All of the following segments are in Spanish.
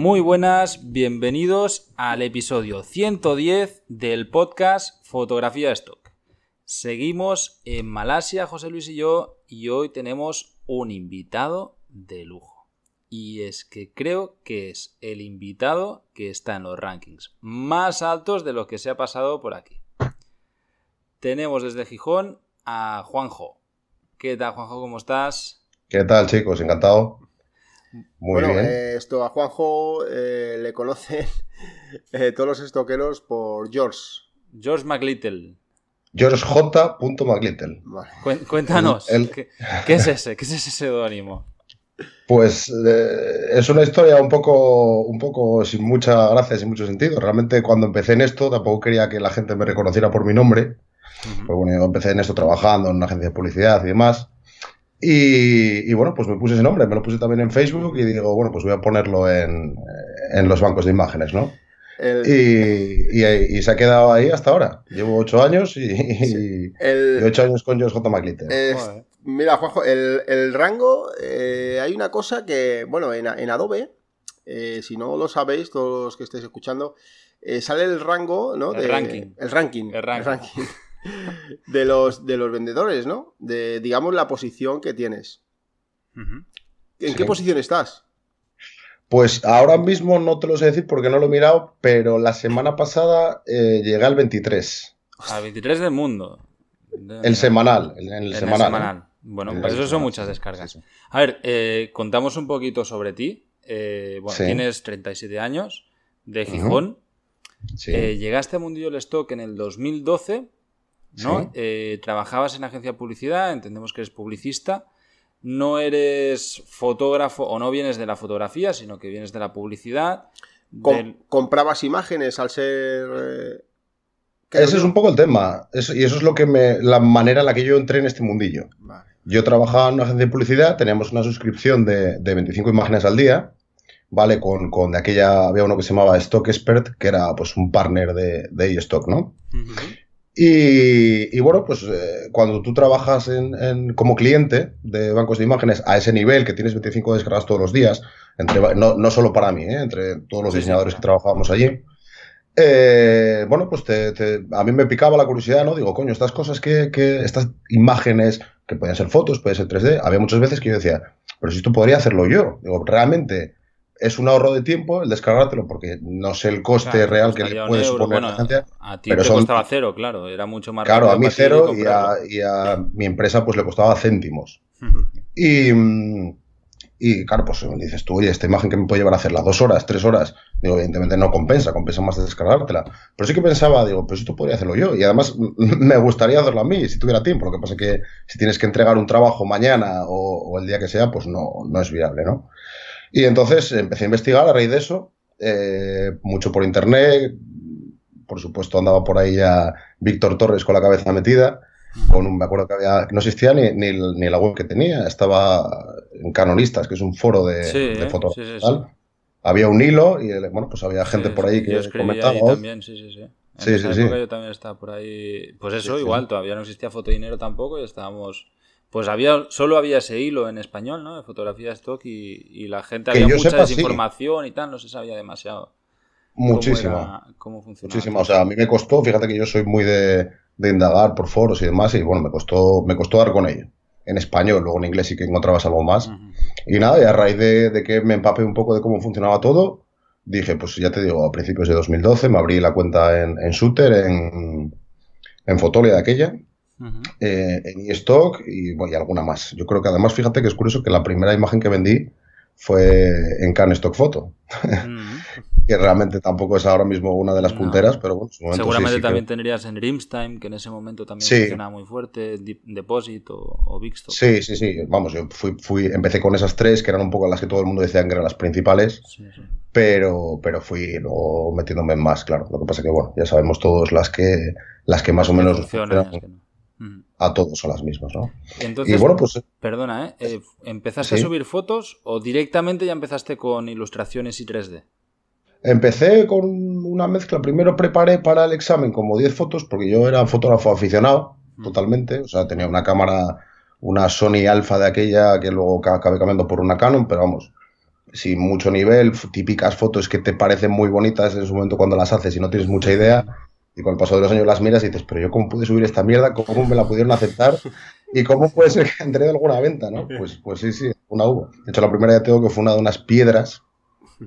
Muy buenas, bienvenidos al episodio 110 del podcast Fotografía Stock. Seguimos en Malasia, José Luis y yo, y hoy tenemos un invitado de lujo. Y es que creo que es el invitado que está en los rankings más altos de los que se ha pasado por aquí. Tenemos desde Gijón a Juanjo. ¿Qué tal, Juanjo? ¿Cómo estás? ¿Qué tal, chicos? Encantado. Muy bueno, bien. Eh, esto a Juanjo eh, le conocen eh, todos los estoqueros por George. George McLittle. George J. cuéntanos, ¿qué, es ese? ¿Qué es ese seudónimo? Pues es una historia un poco, un poco sin mucha gracia, sin mucho sentido. Realmente cuando empecé en esto tampoco quería que la gente me reconociera por mi nombre. Pues, bueno, yo empecé en esto trabajando en una agencia de publicidad y demás. Y, bueno, pues me puse ese nombre, me lo puse también en Facebook y digo, bueno, pues voy a ponerlo en, en los bancos de imágenes, ¿no? Y, se ha quedado ahí hasta ahora. Llevo ocho años y, ocho años con Josh J. Eh, mira, Juanjo, el, rango, eh, hay una cosa que, bueno, en, Adobe, eh, si no lo sabéis, todos los que estáis escuchando, sale el rango, ¿no? el ranking. El ranking. El ranking de, los, de los vendedores, ¿no? De, digamos, la posición que tienes. ¿En qué posición estás? Pues ahora mismo no te lo sé decir porque no lo he mirado, pero la semana pasada eh, llegué al 23. Al 23 del mundo. El semanal, el, ¿eh? Bueno, pues eh, eso son muchas descargas. A ver, eh, contamos un poquito sobre ti. tienes 37 años, de Gijón. llegaste a Mundillo Stock en el 2012 ¿no? Eh, trabajabas en agencia de publicidad, entendemos que eres publicista, no eres fotógrafo o no vienes de la fotografía, sino que vienes de la publicidad. ¿Comprabas imágenes al ser... Eh, Ese es un poco el tema, y eso es lo que me, la manera en la que yo entré en este mundillo. Yo trabajaba en una agencia de publicidad, teníamos una suscripción de, 25 imágenes al día, ¿vale? Con, de aquella, había uno que se llamaba Stock Expert, que era pues un partner de, de ¿no? Y, bueno, pues eh, cuando tú trabajas en, como cliente de bancos de imágenes a ese nivel, que tienes 25 descargas todos los días, entre, no, no solo para mí, eh, entre todos los diseñadores que trabajábamos allí, eh, bueno, pues a mí me picaba la curiosidad, ¿no? Digo, coño, estas cosas que, que, estas imágenes, que pueden ser fotos, pueden ser 3D, había muchas veces que yo decía, pero si esto podría hacerlo yo, digo, realmente es un ahorro de tiempo el descargártelo porque no sé el coste real que le puedes poner a A ti pero te costaba cero, claro, era mucho más Claro, a mí cero y a, mi empresa pues le costaba céntimos. y, mm, y claro, pues dices tú, oye, esta imagen que me puede llevar a hacerla dos horas, tres horas, digo, evidentemente no compensa, compensa más descargártela. Pero sí que pensaba, digo, pues esto podría hacerlo yo y además me gustaría hacerlo a mí si tuviera tiempo. Lo que pasa es que si tienes que entregar un trabajo mañana o, el día que sea, pues no, no es viable, ¿no? Y entonces empecé a investigar a raíz de eso, eh, mucho por internet. Por supuesto, andaba por ahí ya Víctor Torres con la cabeza metida. Con un, me acuerdo que no existía ni, ni, ni, la web que tenía, estaba en Canonistas, que es un foro de, fotos. había un hilo y bueno, pues había gente por ahí que comentaba. sí, sí, sí. sí, también estaba por ahí. Pues eso, igual, todavía no existía fotodinero tampoco y estábamos pues había, solo había ese hilo en español, ¿no? De fotografía stock y, la gente había mucha desinformación y tal, no se sabía demasiado. Muchísimo. Cómo, cómo funcionaba. Muchísimo. O sea, a mí me costó, fíjate que yo soy muy de, indagar por foros y demás, y bueno, me costó, me costó dar con ello. En español, luego en inglés sí que encontrabas algo más. Y nada, y a raíz de, que me empapé un poco de cómo funcionaba todo, dije, pues ya te digo, a principios de 2012 me abrí la cuenta en, en Shooter, en, en Fotolia de aquella, eh, en eStock y, bueno, y alguna más. Yo creo que además, fíjate que es curioso que la primera imagen que vendí fue en Can Stock Photo, que realmente tampoco es ahora mismo una de las punteras, pero bueno, seguramente también tendrías en Rimstime, que en ese momento también funcionaba muy fuerte, Deposit o, o Sí, sí, sí, vamos, yo fui, fui, empecé con esas tres, que eran un poco las que todo el mundo decía que eran las principales, Pero, pero fui luego metiéndome en más, claro. Lo que pasa que, bueno, ya sabemos todos las que, las que más o menos... Funcionan, a todos a las mismas, ¿no? entonces, bueno, pues... Eh, perdona, ¿eh? ¿eh? empezaste a subir fotos o directamente ya empezaste con ilustraciones y 3D? Empecé con una mezcla. Primero preparé para el examen como 10 fotos, porque yo era fotógrafo aficionado, totalmente. O sea, tenía una cámara, una Sony Alpha de aquella, que luego acabé cambiando por una Canon, pero vamos, sin mucho nivel, típicas fotos que te parecen muy bonitas en su momento cuando las haces y no tienes mucha idea y con el paso de los años las miras y dices, pero yo cómo pude subir esta mierda, cómo me la pudieron aceptar y cómo puede ser que entre de alguna venta, ¿no? Pues, pues sí, sí, una hubo. De hecho, la primera ya tengo que fue una de unas piedras,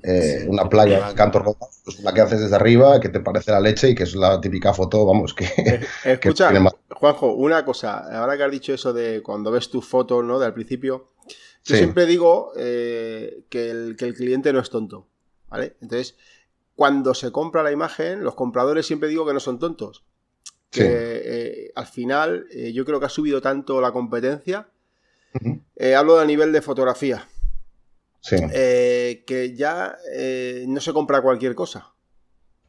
eh, una playa, canto rojo. Pues, la que haces desde arriba, que te parece la leche y que es la típica foto, vamos, que... Eh, eh, escucha, más... Juanjo, una cosa, ahora que has dicho eso de cuando ves tu foto, ¿no? del principio, yo siempre digo que, el, que el cliente no es tonto, ¿vale? Entonces cuando se compra la imagen, los compradores siempre digo que no son tontos. Que eh, al final eh, yo creo que ha subido tanto la competencia. Eh, hablo a nivel de fotografía. que ya no se compra cualquier cosa.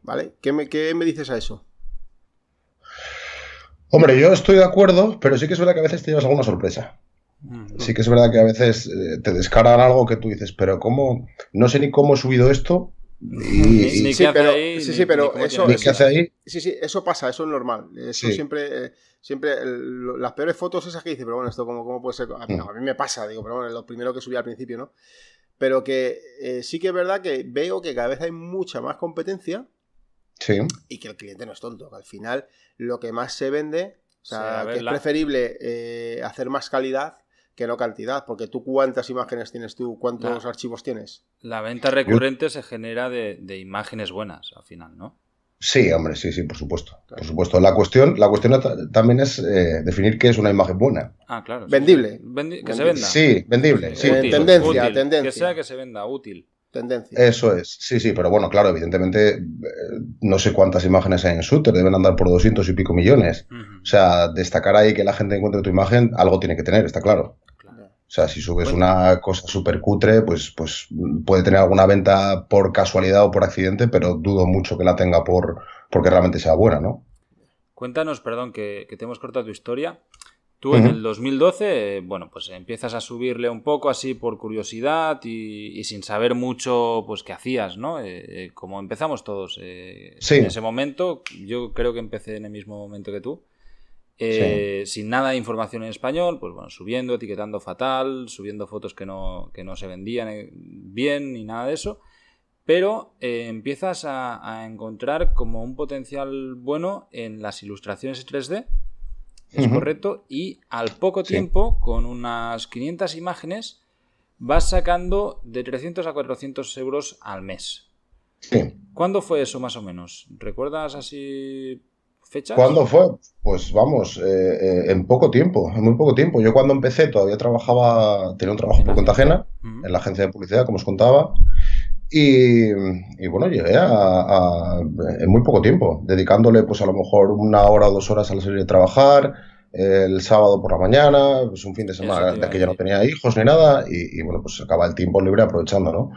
¿Vale? ¿Qué me, ¿Qué me dices a eso? Hombre, yo estoy de acuerdo, pero sí que es verdad que a veces te llevas alguna sorpresa. Mm. Sí que es verdad que a veces te descargan algo que tú dices, pero ¿cómo? No sé ni cómo he subido esto, sí, pero, sí, pero eso, Sí, sí, eso pasa, eso es normal. Eso siempre, eh, siempre las peores fotos esas que dices, pero bueno, esto como cómo puede ser. Mm. A mí, me pasa, digo, pero bueno, lo primero que subí al principio, ¿no? Pero que eh, sí que es verdad que veo que cada vez hay mucha más competencia sí. y que el cliente no es tonto, que al final lo que más se vende, o sea, que es preferible eh, hacer más calidad que no cantidad, porque tú cuántas imágenes tienes tú, cuántos archivos tienes. La venta recurrente se genera de, imágenes buenas al final, ¿no? Sí, hombre, sí, sí, por supuesto. Por supuesto. La cuestión, la cuestión también es eh, definir qué es una imagen buena. Ah, claro. Vendible. que se venda. Sí, vendible. tendencia, tendencia. Que sea que se venda, útil tendencia. Eso es, sí, sí, pero bueno, claro, evidentemente eh, no sé cuántas imágenes hay en Shooter, deben andar por 200 y pico millones. O sea, destacar ahí que la gente encuentre tu imagen, algo tiene que tener, está claro. O sea, si subes una cosa súper cutre, pues, pues puede tener alguna venta por casualidad o por accidente, pero dudo mucho que la tenga por porque realmente sea buena, ¿no? Cuéntanos, perdón, que te hemos cortado tu historia. Tú en el 2012, bueno, pues empiezas a subirle un poco así por curiosidad y, sin saber mucho, pues qué hacías, ¿no? Eh, eh, como empezamos todos. Eh, en ese momento, yo creo que empecé en el mismo momento que tú. Sin nada de información en español, pues bueno, subiendo, etiquetando fatal, subiendo fotos que no, se vendían bien ni nada de eso. Pero empiezas a, a encontrar como un potencial bueno en las ilustraciones 3D es correcto, y al poco tiempo, con unas 500 imágenes, vas sacando de 300 a 400 euros al mes. Sí. ¿Cuándo fue eso más o menos? ¿Recuerdas así fechas? ¿Cuándo fue? Pues vamos, eh, eh, en poco tiempo, en muy poco tiempo. Yo cuando empecé todavía trabajaba, tenía un trabajo por cuenta en la agencia de publicidad, como os contaba. Y, bueno, llegué a, en muy poco tiempo, dedicándole pues a lo mejor una hora o dos horas al serie de trabajar, el sábado por la mañana, pues un fin de semana que ya no tenía hijos ni nada, y, bueno, pues acaba el tiempo libre aprovechando, ¿no?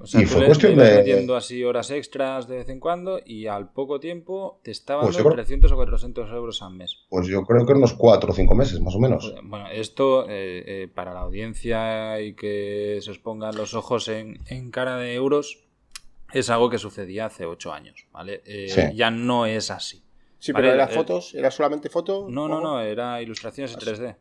O sea, y fue cuestión de. metiendo así horas extras de vez en cuando, y al poco tiempo te estaban pues dando 300 o 400 euros al mes. Pues yo creo que unos 4 o 5 meses, más o menos. Bueno, esto eh, eh, para la audiencia y que se os pongan los ojos en, cara de euros, es algo que sucedía hace 8 años, ¿vale? Eh, ya no es así. Sí, pero ¿era eh, fotos? ¿Era solamente foto? No, no, no, era ilustraciones en 3D.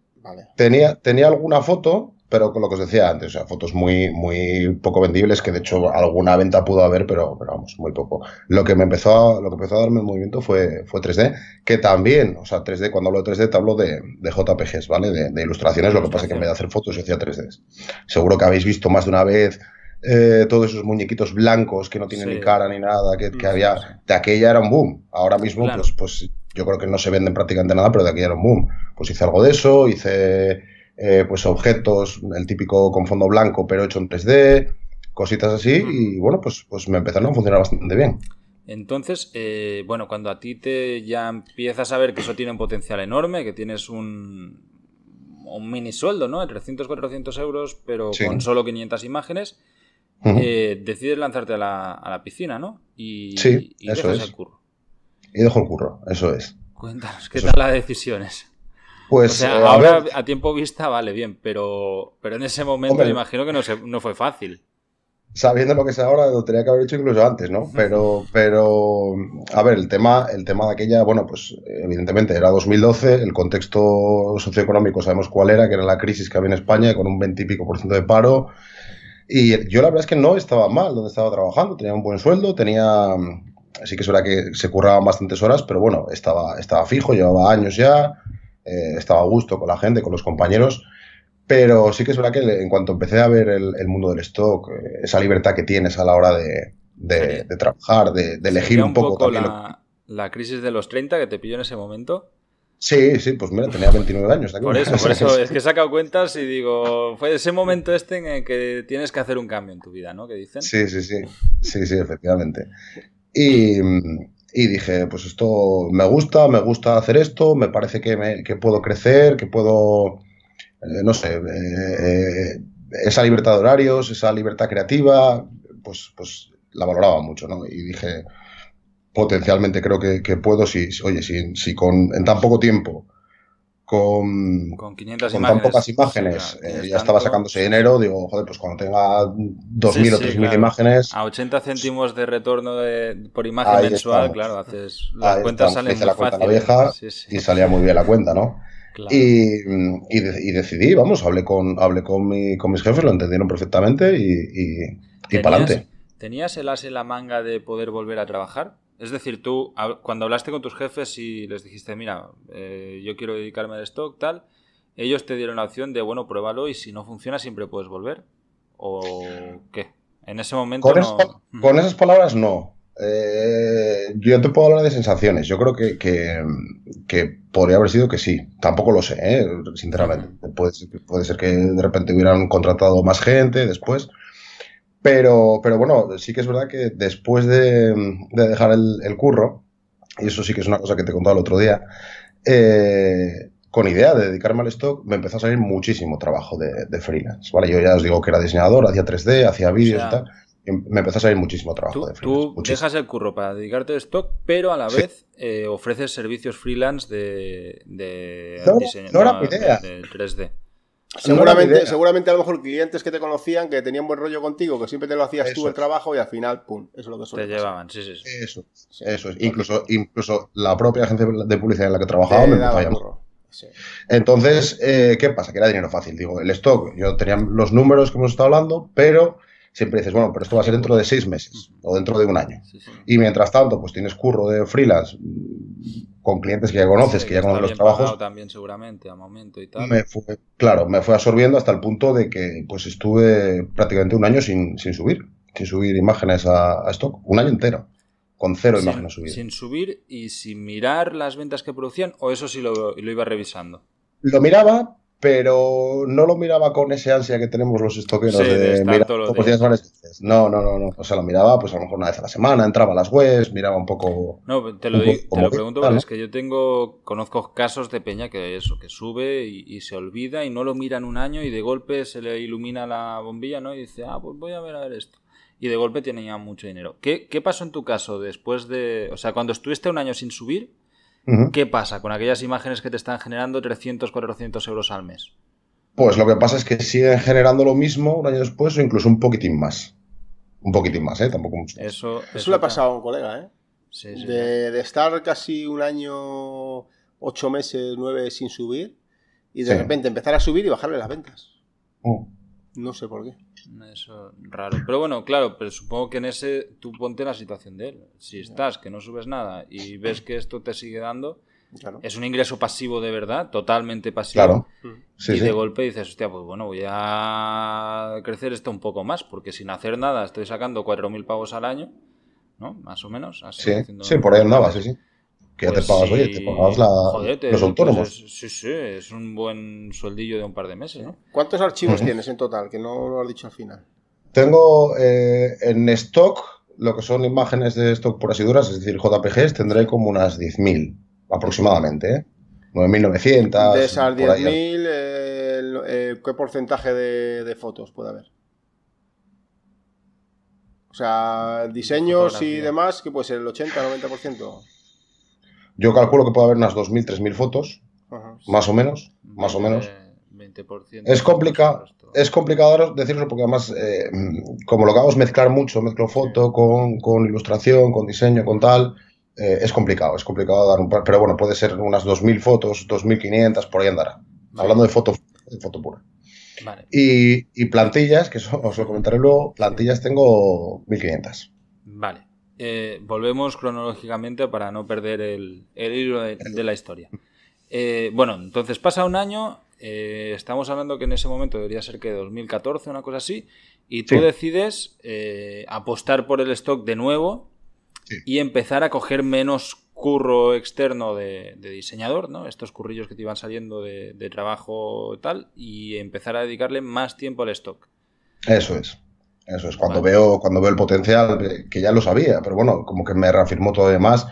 Tenía, tenía alguna foto, pero con lo que os decía antes, o sea, fotos muy, muy poco vendibles, que de hecho alguna venta pudo haber, pero, vamos, muy poco. Lo que me empezó a, lo que empezó a darme el movimiento fue, fue 3D, que también, o sea, 3D, cuando hablo de 3D te hablo de, JPGs, ¿vale? De, de ilustraciones, lo que pasa es que en vez de hacer fotos yo hacía 3D. Seguro que habéis visto más de una vez eh, todos esos muñequitos blancos que no tienen ni cara ni nada, que, había, de aquella era un boom. Ahora mismo, pues, pues yo creo que no se venden prácticamente nada, pero de aquella era un boom. Pues hice algo de eso, hice eh, pues objetos, el típico con fondo blanco, pero hecho en 3D, cositas así, y bueno, pues, pues me empezaron a funcionar bastante bien. Entonces, eh, bueno, cuando a ti te ya empiezas a ver que eso tiene un potencial enorme, que tienes un, un mini sueldo, ¿no? De 300, 400 euros, pero con solo 500 imágenes, eh, decides lanzarte a la, a la, piscina, ¿no? Y, sí, y el curro. Y dejo el curro, eso es. Cuéntanos, ¿qué tal las decisiones? Pues eh, a ahora a tiempo vista vale bien, pero, pero en ese momento me imagino que no, no fue fácil sabiendo lo que es ahora, lo tenía que haber hecho incluso antes, ¿no? Pero, pero, a ver, el tema, el tema de aquella, bueno, pues evidentemente era 2012, el contexto socioeconómico sabemos cuál era, que era la crisis que había en España, con un 20 y pico por ciento de paro, y yo la verdad es que no estaba mal donde estaba trabajando, tenía un buen sueldo, tenía... Mm, sí que es verdad que se curraban bastantes horas, pero bueno, estaba, estaba fijo, llevaba años ya, eh, estaba a gusto con la gente, con los compañeros, pero sí que es verdad que en cuanto empecé a ver el, mundo del stock, eh, esa libertad que tienes a la hora de, de, trabajar, de, elegir un poco... poco la, la crisis de los 30 que te pilló en ese momento? Sí, sí, pues mira, tenía 29 años. por eso, por eso, es que he sacado cuentas y digo, fue ese momento este en el que tienes que hacer un cambio en tu vida, ¿no? Que dicen. Sí, sí, sí, sí, sí, efectivamente. Y, dije, pues esto me gusta, me gusta hacer esto, me parece que, me, que puedo crecer, que puedo, eh, no sé, eh, eh, esa libertad de horarios, esa libertad creativa, pues, pues la valoraba mucho, ¿no? Y dije, potencialmente creo que, puedo, si, oye, si, con, en tan poco tiempo, con, 500 tan pocas imágenes, eh, ya, estaba sacándose dinero, digo, joder, pues cuando tenga 2.000 o 3.000 imágenes... A 80 céntimos de retorno por imagen mensual, claro, haces... Las cuentas Hice la cuenta la vieja y salía muy bien la cuenta, ¿no? Mm, y, decidí, vamos, hablé con, hablé con, mis jefes, lo entendieron perfectamente y, y, y para adelante. ¿Tenías el as en la manga de poder volver a trabajar? Es decir, tú cuando hablaste con tus jefes y les dijiste, mira, eh, yo quiero dedicarme al stock, tal, ellos te dieron la opción de, bueno, pruébalo y si no funciona siempre puedes volver. ¿O qué? En ese momento... Con, esas palabras no. Eh, yo te puedo hablar de sensaciones. Yo creo que, podría haber sido que sí. Tampoco lo sé, ¿eh? sinceramente. puede, ser que de repente hubieran contratado más gente después. Pero, bueno, sí que es verdad que después de, dejar el, curro, y eso sí que es una cosa que te contaba el otro día, eh, con idea de dedicarme al stock, me empezó a salir muchísimo trabajo de, freelance. ¿vale? Yo ya os digo que era diseñador, hacía 3D, hacía vídeos y tal. me empezó a salir muchísimo trabajo de freelance. Tú dejas el curro para dedicarte al stock, pero a la vez eh, ofreces servicios freelance de, De, 3D. Seguramente, seguramente a lo mejor clientes que te conocían, que tenían buen rollo contigo, que siempre te lo hacías tú el trabajo y al final, pum, eso es lo que suele Te llevaban, sí, sí. Eso, eso es. Incluso, incluso la propia agencia de publicidad en la que trabajaba me lo Entonces, eh, ¿qué pasa? Que era dinero fácil. Digo, el stock, yo tenía los números que hemos estado hablando, pero siempre dices, bueno, pero esto va a ser dentro de seis meses o dentro de un año. Y mientras tanto, pues tienes curro de freelance mm, con clientes que ya conoces, que ya conoces los trabajos. También seguramente, a momento y tal. claro, me fue absorbiendo hasta el punto de que pues estuve prácticamente un año sin, subir, sin subir imágenes a, stock, un año entero con cero imágenes subidas. Sin subir y sin mirar las ventas que producían, o eso sí lo, lo, iba revisando. Lo miraba, pero no lo miraba con esa ansia que tenemos los estoqueros de, mirar No, no, no, no. O sea, lo miraba pues a lo mejor una vez a la semana, entraba a las webs, miraba un poco. No, te lo, digo, te lo pregunto porque es que yo tengo, conozco casos de Peña que eso, que sube y, se olvida y no lo miran un año y de golpe se le ilumina la bombilla, ¿no? Y dice, ah, pues voy a ver a ver esto. Y de golpe tenía mucho dinero. ¿Qué, qué pasó en tu caso después de. O sea, cuando estuviste un año sin subir, ¿Qué pasa con aquellas imágenes que te están generando 300, 400 euros al mes? Pues lo que pasa es que siguen generando lo mismo un año después o incluso un poquitín más. Un poquitín más, ¿eh? Tampoco mucho. Eso, eso, le ha pasado a un colega, ¿eh? Sí, sí, de, estar casi un año, ocho meses, nueve sin subir y de repente empezar a subir y bajarle las ventas. Mm. No sé por qué. Eso raro. Pero bueno, claro, pero supongo que en ese tú ponte la situación de él. Si estás, que no subes nada y ves que esto te sigue dando, es un ingreso pasivo de verdad, totalmente pasivo. Claro. Mm. y de golpe dices, hostia, pues bueno, voy a crecer esto un poco más, porque sin hacer nada estoy sacando 4.000 pavos al año, ¿no? Más o menos. Así, sí. sí, por ahí andaba, sí, sí que te pues pagas, oye, te pagas los autónomos. sí, sí, es un buen sueldillo de un par de meses, ¿no? ¿Cuántos archivos tienes en total? Que no lo has dicho al final. Tengo eh, en stock lo que son imágenes de stock por y duras, es decir, JPGs, tendré como unas 10.000 aproximadamente, ¿eh? 9.900. De esas 10.000, eh, ¿qué porcentaje de, de fotos puede haber? O sea, diseños y demás, que puede ser el 80, 90%. Yo calculo que puede haber unas 2.000, 3.000 fotos, más o menos, más o menos. Es, complicado es complicado decirlo porque además, eh, como lo que hago es mezclar mucho, mezclo foto con, ilustración, con diseño, con tal, eh, es complicado, es complicado dar un par, pero bueno, puede ser unas 2.000 fotos, 2.500, por ahí andará. Hablando de foto, de foto pura. Y, y, plantillas, que eso os lo comentaré luego, plantillas tengo 1.500. Vale. Eh, volvemos cronológicamente para no perder el, hilo de, la historia. Eh, bueno, entonces pasa un año, eh, estamos hablando que en ese momento debería ser que 2014, una cosa así, y tú decides apostar por el stock de nuevo y empezar a coger menos curro externo de, diseñador, Estos currillos que te iban saliendo de, trabajo tal, y empezar a dedicarle más tiempo al stock. Eso es. Eso es, cuando, veo, cuando veo el potencial, eh, que ya lo sabía, pero bueno, como que me reafirmó todo de más.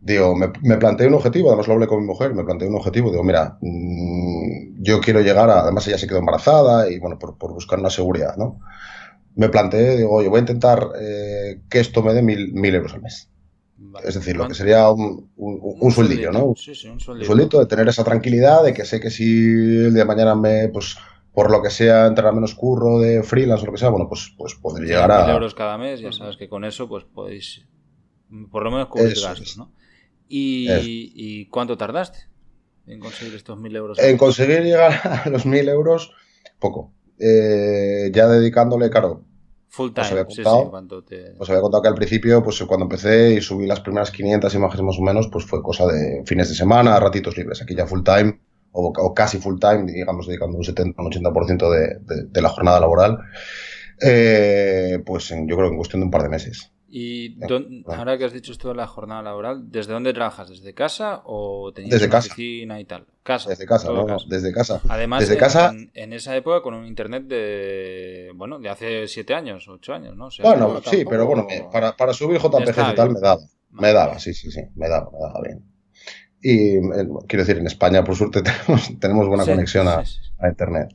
Digo, me, planteé un objetivo, además lo hablé con mi mujer, me planteé un objetivo, digo, mira, mm, yo quiero llegar a, además ella se quedó embarazada y bueno, por, buscar una seguridad, ¿no? Me planteé, digo, oye, voy a intentar eh, que esto me dé mil, mil euros al mes. Es decir, lo que sería un, un, ¿no? Sí, sí, un sueldito. Un sueldito de tener esa tranquilidad de que sé que si el día de mañana me, pues, por lo que sea, entrar a menos curro de freelance o lo que sea, bueno, pues, pues poder llegar a... euros cada mes, ya sabes que con eso pues podéis, por lo menos cubrir ¿no? ¿Y, cuánto tardaste en conseguir estos mil euros? En conseguir llegar a los mil euros, poco. Eh, ya dedicándole, claro, Full pues time. contado, os pues había contado que al principio, pues cuando empecé y subí las primeras 500 imágenes más o menos, pues fue cosa de fines de semana, ratitos libres. Aquí ya full time, o, casi full time, digamos, dedicando un 70 un 80% de, de, la jornada laboral, eh, pues yo creo que en cuestión de un par de meses. Y eh, ahora que has dicho esto de la jornada laboral, ¿desde dónde trabajas? ¿Desde casa o tenías desde una oficina y tal? Casa. Desde casa, no, desde casa. Además, desde casa... en, esa época con un internet de bueno, de hace siete años, ocho años, ¿no? bueno, sí, pero bueno, para, para subir JPG y tal me daba. Me daba, sí, sí, sí, me daba, me daba bien. Y quiero decir, en España, por suerte, tenemos, buena conexión a, Internet,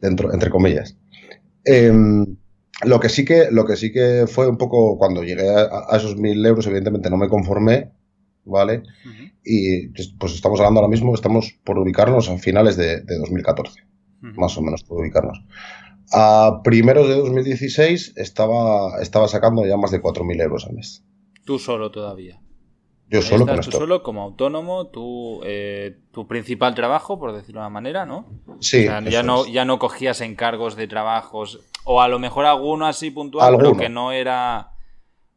dentro, entre comillas. Em, lo que sí que lo que sí que fue un poco cuando llegué a, esos mil euros evidentemente no me conformé vale y pues, pues estamos hablando ahora mismo estamos por ubicarnos a finales de, 2014 más o menos por ubicarnos a primeros de 2016 estaba estaba sacando ya más de 4.000 euros al mes tú solo todavía yo solo tú solo como autónomo, tu, eh, tu principal trabajo, por decirlo de una manera, ¿no? Sí. ya, no, ya no cogías encargos de trabajos, o a lo mejor alguno así puntual, pero que no era.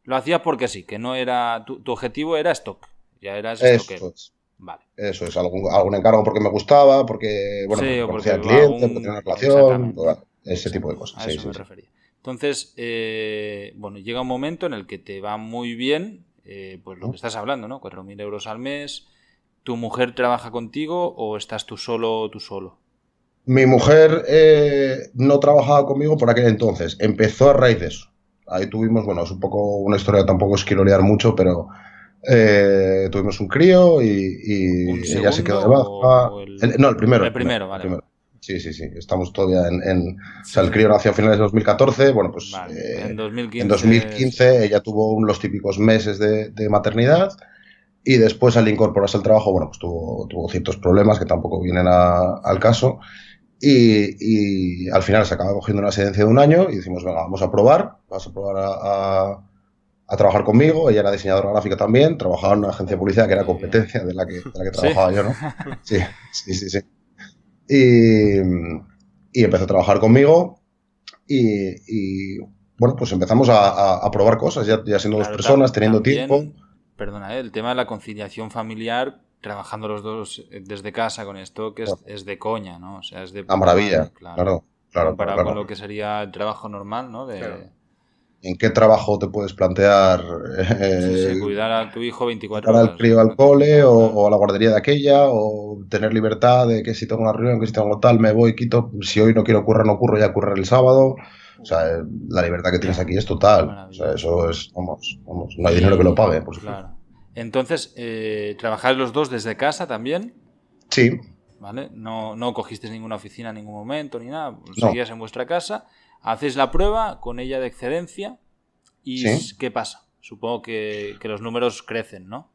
Lo hacías porque sí, que no era. Tu, objetivo era stock. Ya eras Eso Es. Eso es, algún, encargo porque me gustaba, porque, bueno, al cliente, porque tenía una relación, ese tipo de cosas. A eso me refería. Entonces, eh, bueno, llega un momento en el que te va muy bien eh, pues lo que estás hablando, ¿no? 4.000 euros al mes, ¿tu mujer trabaja contigo o estás tú solo tú solo? Mi mujer eh, no trabajaba conmigo por aquel entonces, empezó a raíz de eso. Ahí tuvimos, bueno, es un poco una historia, tampoco es quiero liar mucho, pero eh, tuvimos un crío y, ella se quedó de baja. no, el primero. El primero, vale. Sí, sí, sí. Estamos todavía en. en o sea, el crío nació a finales de 2014. Bueno, pues. Eh, en, 2015 en, 2015 ella tuvo los típicos meses de, maternidad. Y después, al incorporarse al trabajo, bueno, pues tuvo, ciertos problemas que tampoco vienen al caso. Y, al final se acaba cogiendo una residencia de un año y decimos, venga, vamos a probar. Vas a probar a, trabajar conmigo, ella era diseñadora gráfica también, trabajaba en una agencia de publicidad que era competencia de la que, de trabajaba yo, ¿no? Sí, sí, sí, sí. Y, empezó a trabajar conmigo y, bueno, pues empezamos a, probar cosas, ya, siendo dos personas, teniendo tiempo. Perdona, eh, el tema de la conciliación familiar, trabajando los dos eh, desde casa con esto, que es, de coña, ¿no? O sea, es de... maravilla, claro. claro. comparado con lo que sería el trabajo normal, ¿no? De en qué trabajo te puedes plantear eh, cuidar a tu hijo 24 horas. al crío al cole o, a la guardería de aquella o tener libertad de que si tengo una reunión, que si tengo tal, me voy, quito. Si hoy no quiero currar, no curro, ya currar el sábado. O sea, eh, la libertad que tienes aquí es total. O sea, eso es, vamos, vamos, no hay dinero que lo pague, por supuesto. Claro. Entonces, eh, los dos desde casa también? Sí. ¿Vale? No, no cogisteis ninguna oficina en ningún momento ni nada, seguías en vuestra casa Haces la prueba con ella de excedencia y ¿qué pasa? Supongo que, los números crecen, ¿no?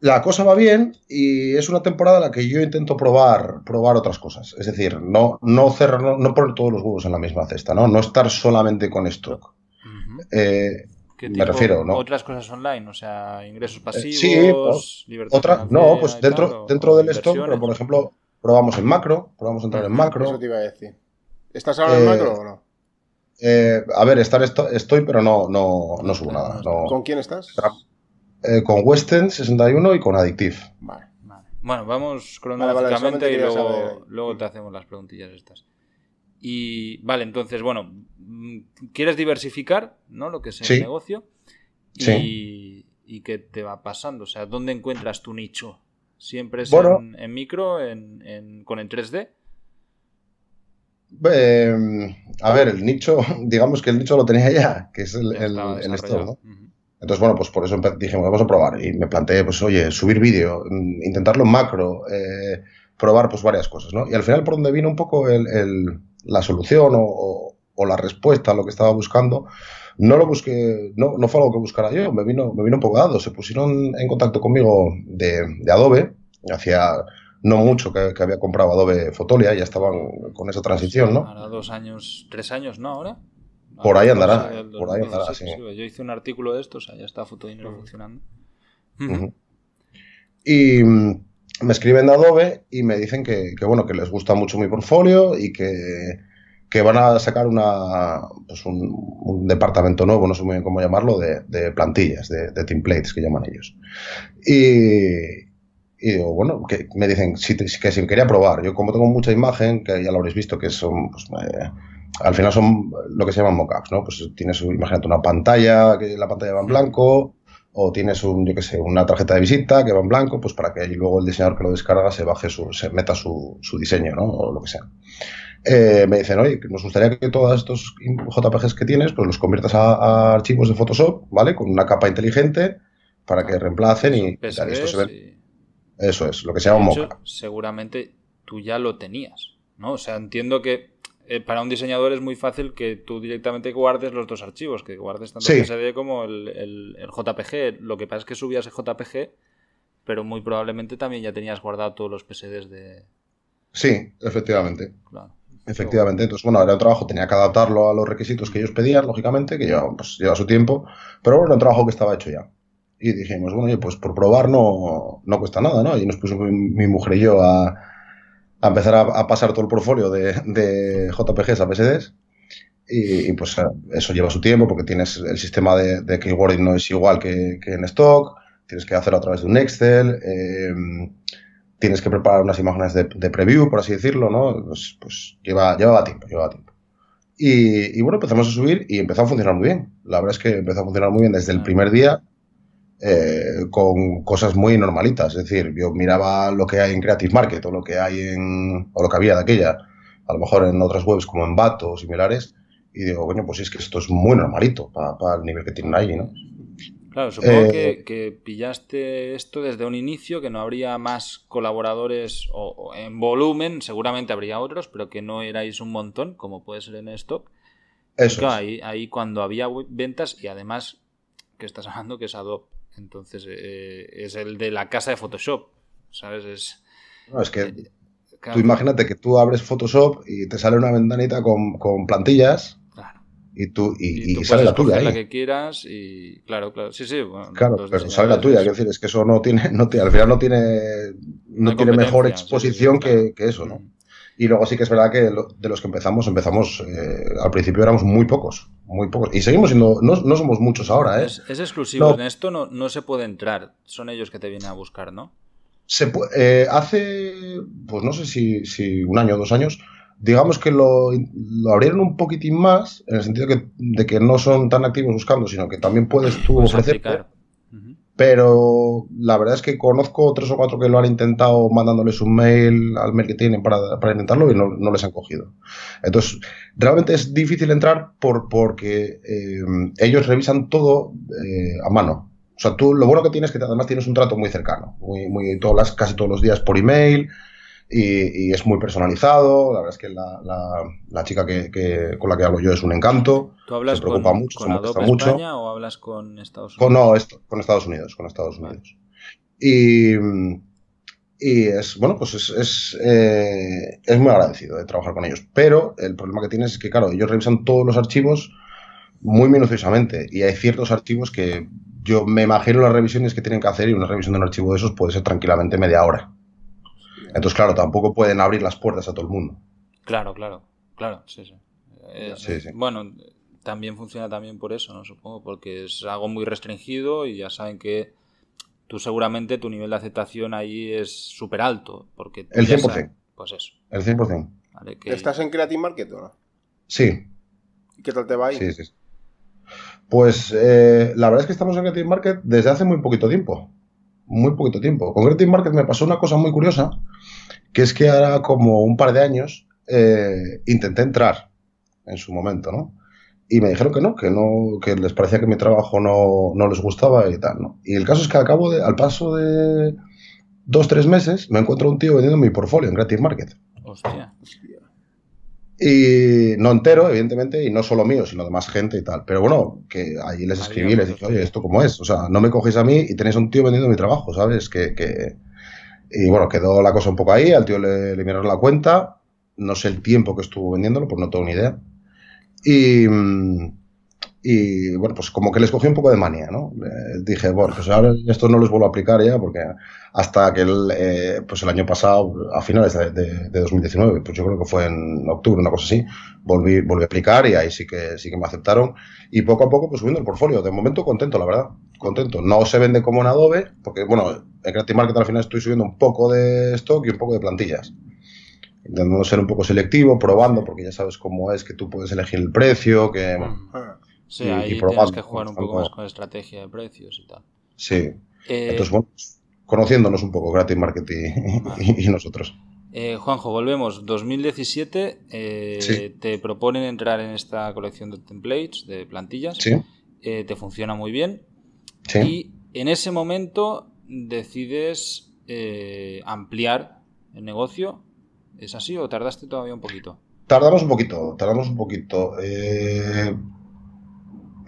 la cosa va bien y es una temporada en la que yo intento probar, probar otras cosas. Es decir, no, no no, poner todos los huevos en la misma cesta, ¿no? No estar solamente con esto. Eh, ¿Qué me refiero, ¿no? Otras cosas online, o sea, ingresos eh, pasivos, sí, no, pues dentro, dentro del stock, pero por ejemplo, probamos en macro, probamos entrar en macro. ¿Estás ahora en eh, macro o no? Eh, a ver, estar estoy, pero no, subo nada. ¿Con quién estás? Eh, con Western 61 y con Addictive. Vale, Bueno, vamos cronológicamente y luego, te hacemos las preguntillas estas. Y vale, entonces, bueno, mm, quieres diversificar, ¿no? Lo que es el negocio. Y, sí. y qué te va pasando. O sea, ¿dónde encuentras tu nicho? ¿Siempre es en, micro, con el 3D? Em, a ver, el nicho, digamos que el nicho lo tenía ya, que es el, el, store, Entonces, bueno, pues por eso dijimos, vamos a probar. Y me planteé, pues, oye, subir vídeo, mm, intentarlo en macro, eh, probar, pues, varias cosas, ¿no? Y al final, por donde vino un poco el, la solución o, la respuesta a lo que estaba buscando, no lo busqué, no, fue algo que buscara yo, me vino, me vino un poco dado. Se pusieron en contacto conmigo de, de Adobe, hacia no mucho que, había comprado Adobe Fotolia, ya estaban con esa transición, ¿no? Ahora dos años, tres años, ¿no? Ahora. por ahí andará, por ahí andará, pues Yo hice un artículo de esto, o sea, ya está Fotodinero funcionando. Y mm, me escriben de Adobe y me dicen que, bueno, que les gusta mucho mi portfolio y que, van a sacar una, pues un, departamento nuevo, no sé muy bien cómo llamarlo, de, plantillas, de, de templates que llaman ellos. Y, y bueno, que me dicen si que si quería probar. Yo como tengo mucha imagen, que ya lo habréis visto, que son, pues, al final son lo que se llaman mockups, ¿no? Pues tienes, imagínate, una pantalla, que la pantalla va en blanco, o tienes un, yo qué sé, una tarjeta de visita que va en blanco, pues para que luego el diseñador que lo descarga se baje su, se meta su, diseño, ¿no? O lo que sea. Eh, me dicen, oye, nos gustaría que todos estos JPGs que tienes, pues los conviertas a, archivos de Photoshop, ¿vale? Con una capa inteligente para que reemplacen y, PCBs, se Y eso es, lo que se llama Seguramente tú ya lo tenías, ¿no? O sea, entiendo que eh, para un diseñador es muy fácil que tú directamente guardes los dos archivos, que guardes tanto el PSD como el, JPG. Lo que pasa es que subías el JPG, pero muy probablemente también ya tenías guardado todos los PSDs de... Sí, efectivamente. Efectivamente, entonces bueno, era un trabajo, tenía que adaptarlo a los requisitos que ellos pedían, lógicamente, que llevaba pues, lleva su tiempo, pero bueno, era un trabajo que estaba hecho ya y dijimos, bueno, pues por probar no, cuesta nada, ¿no? Y nos puso mi, mujer y yo a, empezar a, pasar todo el portfolio de, JPGs a PSDs. Y, pues eso lleva su tiempo porque tienes el sistema de, de keywording no es igual que, en stock, tienes que hacerlo a través de un Excel, em, tienes que preparar unas imágenes de, preview, por así decirlo, ¿no? Pues, pues lleva, llevaba tiempo, llevaba tiempo. y, bueno, empezamos a subir y empezó a funcionar muy bien. La verdad es que empezó a funcionar muy bien desde el ah. primer día eh, con cosas muy normalitas. Es decir, yo miraba lo que hay en Creative Market o lo que hay en, o lo que había de aquella, a lo mejor en otras webs como en Bato o similares, y digo, bueno, pues es que esto es muy normalito para, el nivel que tienen ahí, ¿no? Claro, supongo eh, que, pillaste esto desde un inicio, que no habría más colaboradores o, en volumen, seguramente habría otros, pero que no erais un montón, como puede ser en stock. Eso. ahí, cuando había ventas y además que estás hablando que es Adobe, entonces, eh, es el de la casa de Photoshop, ¿sabes? Es, que eh, tú imagínate que tú abres Photoshop y te sale una ventanita con, plantillas y tú, y, sale la tuya. la que quieras y claro, claro, sí, sí. claro, pero sale la tuya, quiero decir, es que eso no tiene, no al final no tiene, no, tiene mejor exposición que, que, eso, ¿no? Mm. Y luego sí que es verdad que de los que empezamos, empezamos, eh, al principio éramos muy pocos muy pocos. Y seguimos siendo, no, somos muchos ahora, ¿eh? Es, exclusivo, en esto no, se puede entrar, son ellos que te vienen a buscar, ¿no? Se eh, hace, pues no sé si, un año o dos años, digamos que lo, abrieron un poquitín más, en el sentido que, de que no son tan activos buscando, sino que también puedes tú pues ofrecer pero la verdad es que conozco tres o cuatro que lo han intentado mandándoles un mail al mail que tienen para, intentarlo y no, les han cogido. Entonces, realmente es difícil entrar por, porque eh, ellos revisan todo eh, a mano. O sea, tú lo bueno que tienes es que además tienes un trato muy cercano, muy, muy todas casi todos los días por email, y, es muy personalizado. La verdad es que la, chica con la que hablo yo es un encanto. ¿Tú hablas se preocupa con, mucho, Adobe España o hablas con Estados Unidos? Con, no, con Estados Unidos, Y, es, bueno, pues es, eh, es, muy agradecido de trabajar con ellos. Pero el problema que tienes es que, claro, ellos revisan todos los archivos muy minuciosamente y hay ciertos archivos que yo me imagino las revisiones que tienen que hacer y una revisión de un archivo de esos puede ser tranquilamente media hora entonces, claro, tampoco pueden abrir las puertas a todo el mundo. Claro, claro, claro, sí, sí. Bueno, también funciona también por eso, ¿no? Supongo, porque es algo muy restringido y ya saben que tú seguramente tu nivel de aceptación ahí es súper alto. Porque el 100%. pues eso. El 100%. ¿Estás en Creative Market ahora? Sí. ¿Y qué tal te va ahí? Sí, sí. Pues eh, la verdad es que estamos en Creative Market desde hace muy poquito tiempo muy poquito tiempo. Con Creative Market me pasó una cosa muy curiosa, que es que ahora como un par de años eh, intenté entrar en su momento, ¿no? Y me dijeron que no, que no, que les parecía que mi trabajo no, no les gustaba y tal, ¿no? Y el caso es que al de, al paso de dos, tres meses, me encuentro un tío vendiendo mi portfolio en Creative Market. Y no entero, evidentemente, y no solo mío, sino de más gente y tal. Pero bueno, que ahí les escribí, les dije, oye, ¿esto cómo es? O sea, no me cogéis a mí y tenéis un tío vendiendo mi trabajo, ¿sabes? Que, Y bueno, quedó la cosa un poco ahí, al tío le eliminaron la cuenta, no sé el tiempo que estuvo vendiéndolo, pues no tengo ni idea. Y mm, y bueno, pues como que les cogí un poco de manía, ¿no? Eh, dije, bueno, pues ahora esto no los vuelvo a aplicar ya, porque hasta que el, eh, pues el año pasado, a finales de, 2019, pues yo creo que fue en octubre, una cosa así, volví, volví a aplicar y ahí sí que, sí que me aceptaron. Y poco a poco, pues subiendo el portfolio. De momento contento, la verdad, contento. No se vende como en Adobe, porque bueno, en Creative Market al final estoy subiendo un poco de stock y un poco de plantillas intentando ser un poco selectivo, probando, porque ya sabes cómo es que tú puedes elegir el precio, que mm. Sí, ahí tienes que jugar un poco más con estrategia de precios y tal. Sí. Eh, Entonces, bueno, conociéndonos un poco, gratis marketing y, nosotros. Eh, Juanjo, volvemos. 2017 eh, te proponen entrar en esta colección de templates, de plantillas. Sí. te funciona muy bien. Sí. Y en ese momento decides ampliar el negocio. ¿Es así o tardaste todavía un poquito? Tardamos un poquito, tardamos un poquito. Eh,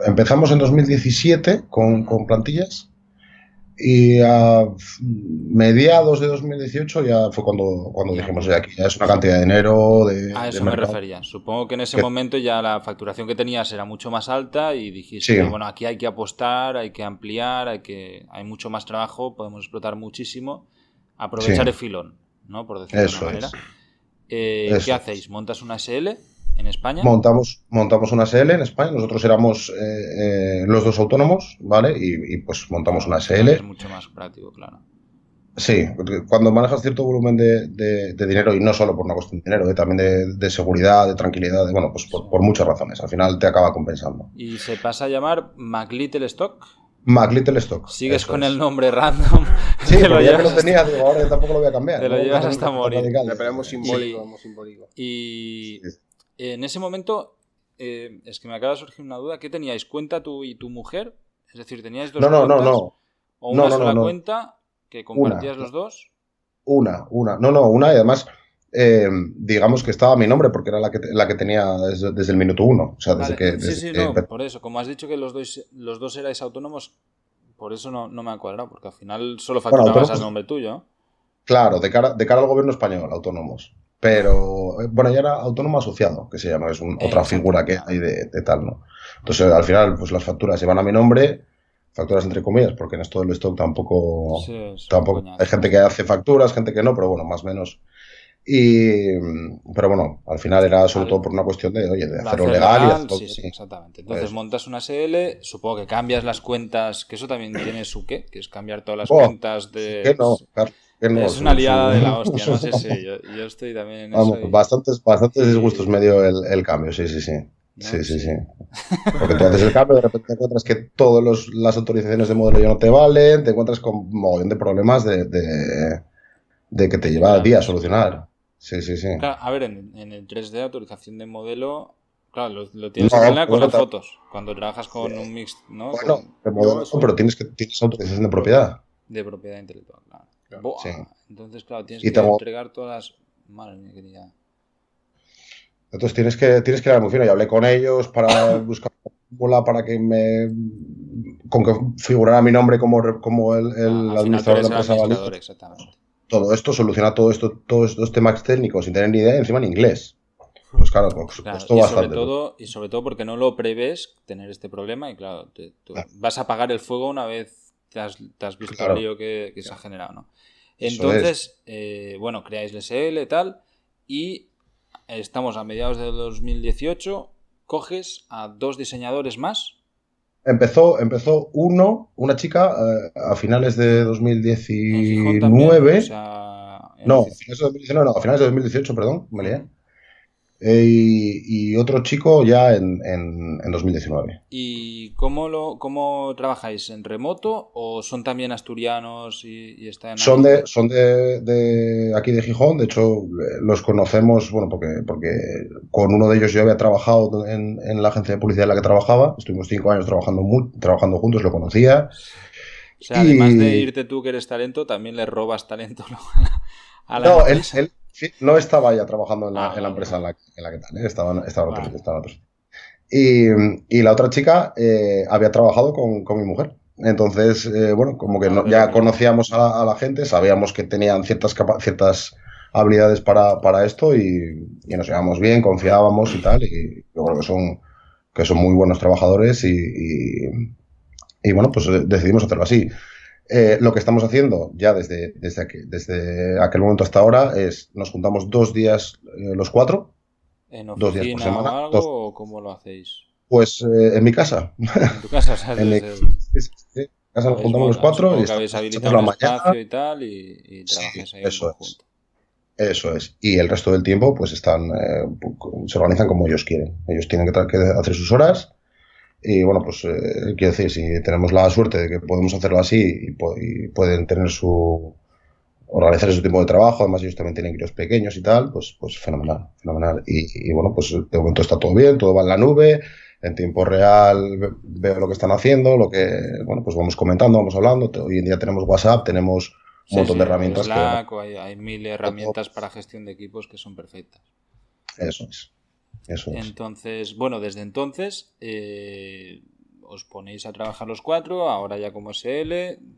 empezamos en 2017 con, con plantillas y a mediados de 2018 ya fue cuando, cuando dijimos, aquí ya es una cantidad de dinero. De, a eso me refería. Supongo que en ese momento ya la facturación que tenías era mucho más alta y dijiste, bueno, aquí hay que apostar, hay que ampliar, hay, que, hay mucho más trabajo, podemos explotar muchísimo, aprovechar el filón, ¿no? Por decirlo de alguna manera. Eh, ¿Qué hacéis? ¿Montas una SL? en España. Montamos, montamos una SL en España, nosotros éramos eh, eh, los dos autónomos, ¿vale? Y, pues montamos una SL. Es mucho más práctico, claro. Sí, cuando manejas cierto volumen de, de, dinero, y no solo por una cuestión de dinero, eh, también de, de, seguridad, de tranquilidad, bueno, pues por, por, muchas razones, al final te acaba compensando. ¿Y se pasa a llamar McLittle Stock? McLittle Stock. Sigues con el nombre random. Sí, pero lo ya que lo tenías, digo, ahora tampoco lo voy a cambiar. Te lo llevas hasta morir. Te simbólico, hemos simbólico. Y en ese momento, eh, es que me acaba de surgir una duda, ¿qué teníais? ¿Cuenta tú y tu mujer? Es decir, ¿teníais dos no, No, ¿O una sola cuenta que compartías los dos? Una, una. No, no, una y además... Eh, digamos que estaba mi nombre porque era la que, tenía desde, el minuto uno. O sea, desde que, sí, sí, no, por eso. Como has dicho que los dos, los dos erais autónomos, por eso no, me ha cuadrado, porque al final solo facturabas el nombre tuyo. Claro, de cara, de cara al gobierno español, autónomos pero eh, bueno, ya era autónomo asociado, que se llama, es otra figura que hay de, tal, ¿no? Entonces, al final, pues las facturas se van a mi nombre, facturas entre comillas, porque en esto del stock tampoco, tampoco hay gente que hace facturas, gente que no, pero bueno, más o menos. Y, pero bueno, al final era sobre todo por una cuestión de, oye, de hacerlo legal, y sí, sí, exactamente. Pues Entonces montas una SL, supongo que cambias las cuentas, que eso también tiene su qué, que es cambiar todas las oh, cuentas de... Que no, pues claro es una liada de la hostia, no sé si yo, estoy también en Vamos, eso Bastantes, bastantes disgustos me dio el, el cambio, sí, sí, sí. sí, sí, sí. Porque tú haces el cambio, de repente te encuentras que todas las autorizaciones de modelo ya no te valen, te encuentras con un montón de problemas de, de, que te lleva claro, días solucionar. Sí, sí, sí. a ver, en, el 3D, autorización de modelo, claro, lo, tienes que tener con las fotos. Cuando trabajas con un mix, ¿no? Bueno, pero tienes que tienes autorización de propiedad. De propiedad intelectual, claro. Ah, entonces, claro, tienes que entregar todas las. Madre Entonces tienes que, tienes que ir muy fino. Yo hablé con ellos para buscar una para que me. con que figurara mi nombre como, como el, ah, administrador de la empresa Todo esto, soluciona todo esto, todos estos temas técnicos sin tener ni idea, encima en inglés. Pues claro, pues, costó y bastante. Sobre todo, y sobre todo porque no lo prevés tener este problema y claro, claro. vas a apagar el fuego una vez te has, visto el lío que, que se ha generado, ¿no? Entonces, eh, bueno, creáis el SL, tal, y estamos a mediados de 2018, coges a dos diseñadores más. Empezó, empezó uno, una chica, eh, a finales de 2019. no, a finales de 2018, perdón, me y, otro chico ya en, en, en, 2019. ¿Y cómo, lo, cómo trabajáis? ¿En remoto o son también asturianos y, están... Son, de, son de, aquí de Gijón, de hecho eh, los conocemos, bueno, porque, porque con uno de ellos yo había trabajado en, la agencia de publicidad en la que trabajaba, estuvimos cinco años trabajando, trabajando juntos, lo conocía. O sea, además de irte tú que eres talento, también le robas talento a la... No, no estaba ya trabajando en la, ah, empresa en la, que tal, ¿eh? estaban, Y, la otra chica eh, había trabajado con, mi mujer. Entonces, eh, bueno, como que ah, ya conocíamos a la, gente, sabíamos que tenían ciertas, ciertas habilidades para, esto y, nos llevamos bien, confiábamos y tal. Y yo creo que son, que son muy buenos trabajadores y, y bueno, pues eh, decidimos hacerlo así. Eh, lo que estamos haciendo ya desde, desde, desde aquel momento hasta ahora es nos juntamos dos días eh, los cuatro. ¿En dos días por semana, o algo o cómo lo hacéis? Pues eh, en mi casa. En tu casa, en mi... casa nos juntamos los cuatro y habéis habilitado un espacio y tal y, ahí eso Es. Eso es. Y el resto del tiempo pues están eh, se organizan como ellos quieren. Ellos tienen que hacer sus horas y bueno, pues eh, quiero decir, si tenemos la suerte de que podemos hacerlo así y, pueden tener su organizar ese tipo de trabajo, además ellos también tienen niños pequeños y tal, pues, pues fenomenal, fenomenal. Y, bueno, pues de momento está todo bien, todo va en la nube, en tiempo real veo lo que están haciendo, lo que, bueno, pues vamos comentando, vamos hablando, hoy en día tenemos WhatsApp, tenemos un montón de herramientas. Slack, hay, hay mil herramientas para gestión de equipos que son perfectas. Eso es. Entonces, bueno, desde entonces eh, os ponéis a trabajar los cuatro, ahora ya como SL,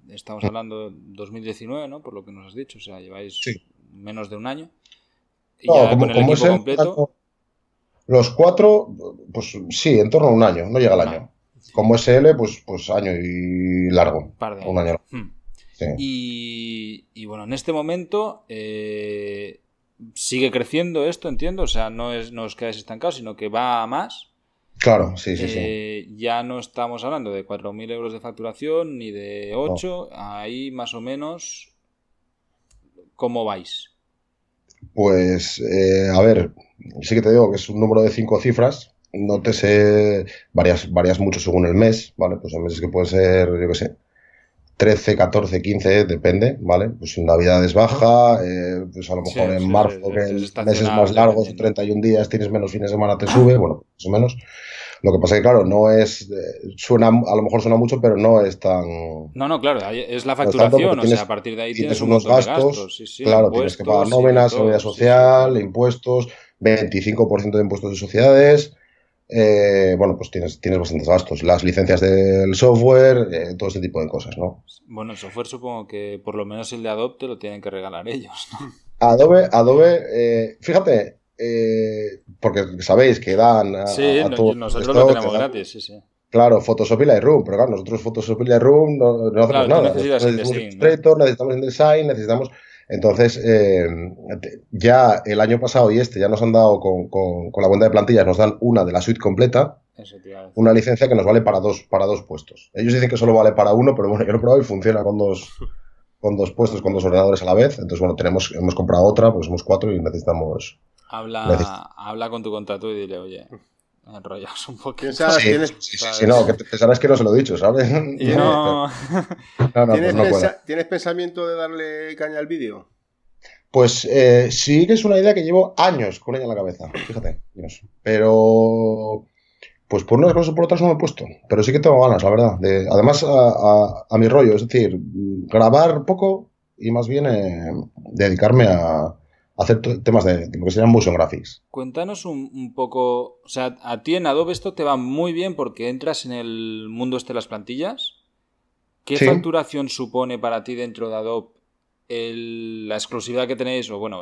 estamos hablando 2019, ¿no? Por lo que nos has dicho, o sea, lleváis menos de un año. Y no, con el equipo completo. Los cuatro, pues sí, en torno a un año, no llega el ah, año. Como SL, pues, pues año y largo. Un año. largo. Hmm. Sí. Y, y, bueno, en este momento eh, sigue creciendo esto, entiendo, o sea, no, es, no os quedáis estancados, sino que va a más. Claro, sí, sí, sí. Eh, ya no estamos hablando de 4.000 euros de facturación ni de 8, ahí más o menos, ¿cómo vais? Pues, eh, a ver, sí que te digo que es un número de cinco cifras, no te sé, varias, varias mucho según el mes, ¿vale? Pues mes meses que puede ser, yo qué sé, 13, 14, 15, depende, ¿vale? Pues si Navidad es baja, eh, pues a lo mejor en marzo, que más largos, 31 días, tienes menos fines de semana, te ah. sube, bueno, más o menos. Lo que pasa es que, claro, no es. Eh, suena, a lo mejor suena mucho, pero no es tan. No, no, claro, es la facturación, o sea, a partir de ahí tienes, unos gastos. claro, tienes que pagar nóminas, seguridad social, impuestos, 25% de impuestos de sociedades, eh, bueno, pues tienes, tienes bastantes gastos. Las licencias del software, eh, todo ese tipo de cosas, ¿no? Bueno, el software supongo que por lo menos el de Adopte lo tienen que regalar ellos, Adobe, Adobe, eh, fíjate, eh, porque sabéis que dan a, sí, nosotros lo tenemos gratis, sí, sí. Claro, Photoshop y Lightroom, pero claro, nosotros Photoshop y Lightroom no, no hacemos nada. Necesitas necesitamos Illustrator, necesitamos InDesign, necesitamos entonces, eh, ya el año pasado y este ya nos han dado con, con, la cuenta de plantillas, nos dan una de la suite completa, una licencia que nos vale para dos, para dos puestos. Ellos dicen que solo vale para uno, pero bueno, yo lo he probado y funciona con dos, con dos puestos, con dos ordenadores a la vez. Entonces, bueno, tenemos, hemos comprado otra, pues somos cuatro y necesitamos... Habla, necesitamos. habla con tu contrato y dile, oye, enrollados un poquito. tienes, no, pensarás que no se lo he dicho, ¿sabes? ¿Tienes, pensamiento de darle caña al vídeo? Pues eh, sí que es una idea que llevo años con ella en la cabeza, fíjate. Pero, pues por unas cosas o por otras no me he puesto. Pero sí que tengo ganas, la verdad. además, a, mi rollo, es decir, grabar poco y más bien eh, dedicarme a, hacer temas de, serían graphics. Cuéntanos un, poco, o sea, a ti en Adobe esto te va muy bien porque entras en el mundo este de las plantillas. ¿Qué facturación supone para ti dentro de Adobe la exclusividad que tenéis, o bueno,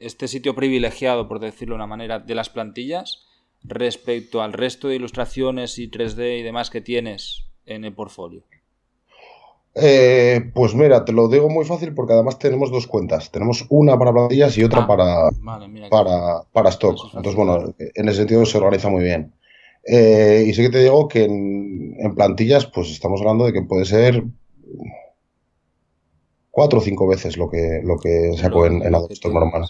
este sitio privilegiado, por decirlo de una manera, de las plantillas respecto al resto de ilustraciones y 3D y demás que tienes en el portfolio? Eh, pues mira, te lo digo muy fácil porque además tenemos dos cuentas. Tenemos una para plantillas y otra ah, para, para, para, stock. Entonces, bueno, en ese sentido se organiza muy bien. Eh, y sí que te digo que en, plantillas, pues estamos hablando de que puede ser cuatro o cinco veces lo que, lo que saco en, la stock normal.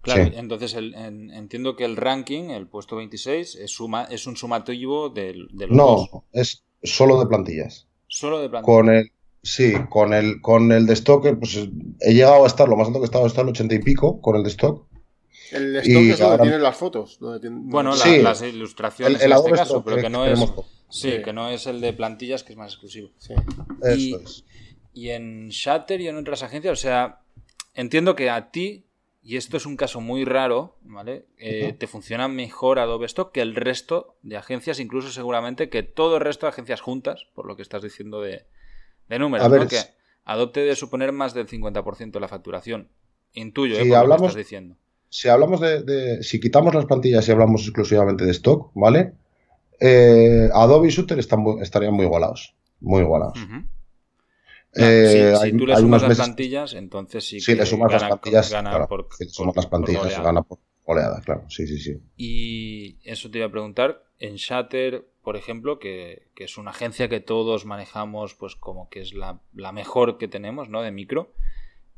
Claro, entonces entiendo que el ranking, el puesto 26, es, suma, es un sumativo del, No, es solo de plantillas. Solo de plantillas. Con el, Sí, con el, con el de stock, eh, pues he llegado a estar, lo más alto que he estado está el 80 y pico con el de stock. El stock es donde tienen las fotos. Bueno, las ilustraciones en este caso, pero eh, que, no es. Sí, que no es el de plantillas, que es más exclusivo. Sí. Y, es. y en Shutter y en otras agencias, o sea, entiendo que a ti, y esto es un caso muy raro, ¿vale? Eh, te funciona mejor Adobe Stock que el resto de agencias, incluso seguramente que todo el resto de agencias juntas, por lo que estás diciendo de, de números, a ver, ¿no? Que adopte de suponer más del 50% de la facturación. Intuyo, si eh, hablamos, diciendo. Si hablamos de, Si quitamos las plantillas y hablamos exclusivamente de stock, ¿vale? Eh, Adobe y Shooter estarían muy igualados. Muy igualados. Eh, si tú le sumas las plantillas, entonces sí. Si le sumas las plantillas, ganas por, si le las plantillas, gana por oleada, claro. Sí, sí, sí. Y eso te iba a preguntar, en Shutter por ejemplo, que, es una agencia que todos manejamos, pues como que es la, mejor que tenemos, ¿no? De micro.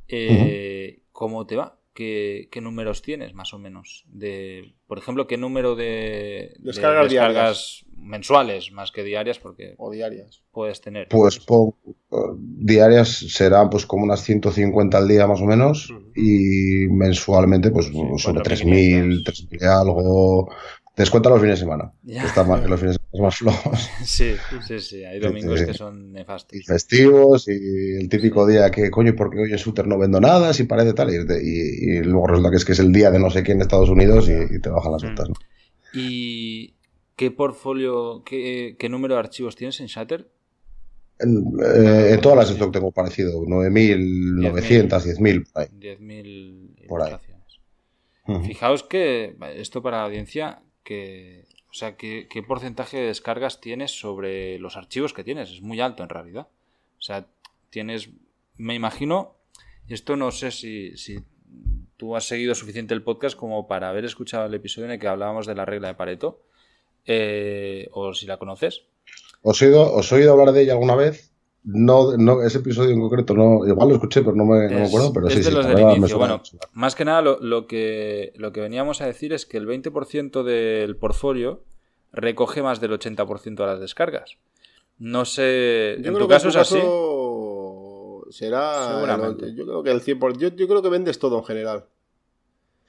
Eh, ¿Cómo te va? ¿Qué, números tienes, más o menos? De, por ejemplo, ¿qué número de descargas, mensuales, más que diarias? Porque o diarias. Puedes tener. Pues eh, diarias serán pues como unas 150 al día, más o menos, y mensualmente, pues tres sobre 3.000, 3.000 algo, descuenta los fines de semana. los fines de semana más flojos. Sí, sí, sí. Hay domingos que son nefastos. Y festivos y el típico día que, coño, porque hoy en Sutter no vendo nada, si parece tal. Y, y, luego resulta que es que es el día de no sé quién en Estados Unidos y, te bajan las mm. ventas. ¿Y qué portfolio, qué, número de archivos tienes en Shutter? Eh, en, todas las stock tengo parecido, 9.900, 10.000, 10.000 por ahí. 10.000, Fijaos que esto para la audiencia, que, o sea, qué, porcentaje de descargas tienes sobre los archivos que tienes. Es muy alto en realidad. O sea, tienes, me imagino, esto no sé si, tú has seguido suficiente el podcast como para haber escuchado el episodio en el que hablábamos de la regla de Pareto, eh, o si la conoces. ¿Os os he oído hablar de ella alguna vez? No, no, ese episodio en concreto, no, igual lo escuché, pero no me, acuerdo, pero sí, bueno, más que nada lo, que, lo que veníamos a decir es que el 20% del portfolio recoge más del 80% de las descargas. No sé, en tu caso, es así. Será, Seguramente. yo creo que el 100%, yo, creo que vendes todo en general.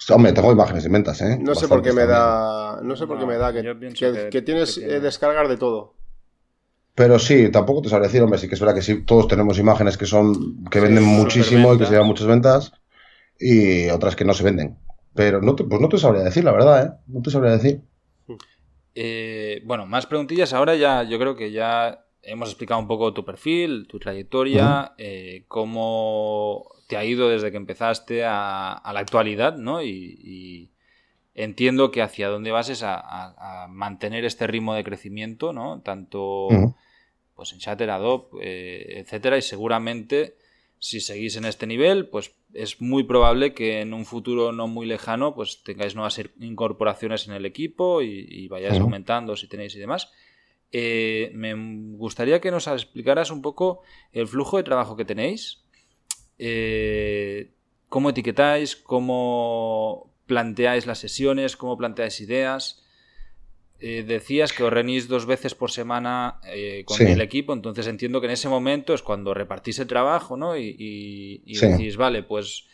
Hombre, tengo imágenes y ventas, ¿eh? No sé por qué me da. No sé por qué me da que, tienes eh, descargar de todo. Pero sí, tampoco te sabré decir, hombre, sí que es verdad que sí, todos tenemos imágenes que son que venden muchísimo y que se llevan muchas ventas y otras que no se venden. Pero no te, pues no te sabría decir, la verdad, ¿eh? No te sabría decir. Eh, bueno, más preguntillas. Ahora ya, yo creo que ya hemos explicado un poco tu perfil, tu trayectoria, eh, cómo te ha ido desde que empezaste a, la actualidad, ¿no? Y, entiendo que hacia dónde vas es a, mantener este ritmo de crecimiento, ¿no? Tanto pues en Shatter, Adobe, eh, etcétera, y seguramente si seguís en este nivel, pues es muy probable que en un futuro no muy lejano, pues tengáis nuevas incorporaciones en el equipo y, vayáis aumentando si tenéis y demás. Eh, me gustaría que nos explicaras un poco el flujo de trabajo que tenéis, eh, cómo etiquetáis, cómo planteáis las sesiones, cómo planteáis ideas, eh, decías que os reunís dos veces por semana eh, con el equipo, entonces entiendo que en ese momento es cuando repartís el trabajo, ¿no? Y, decís, vale, pues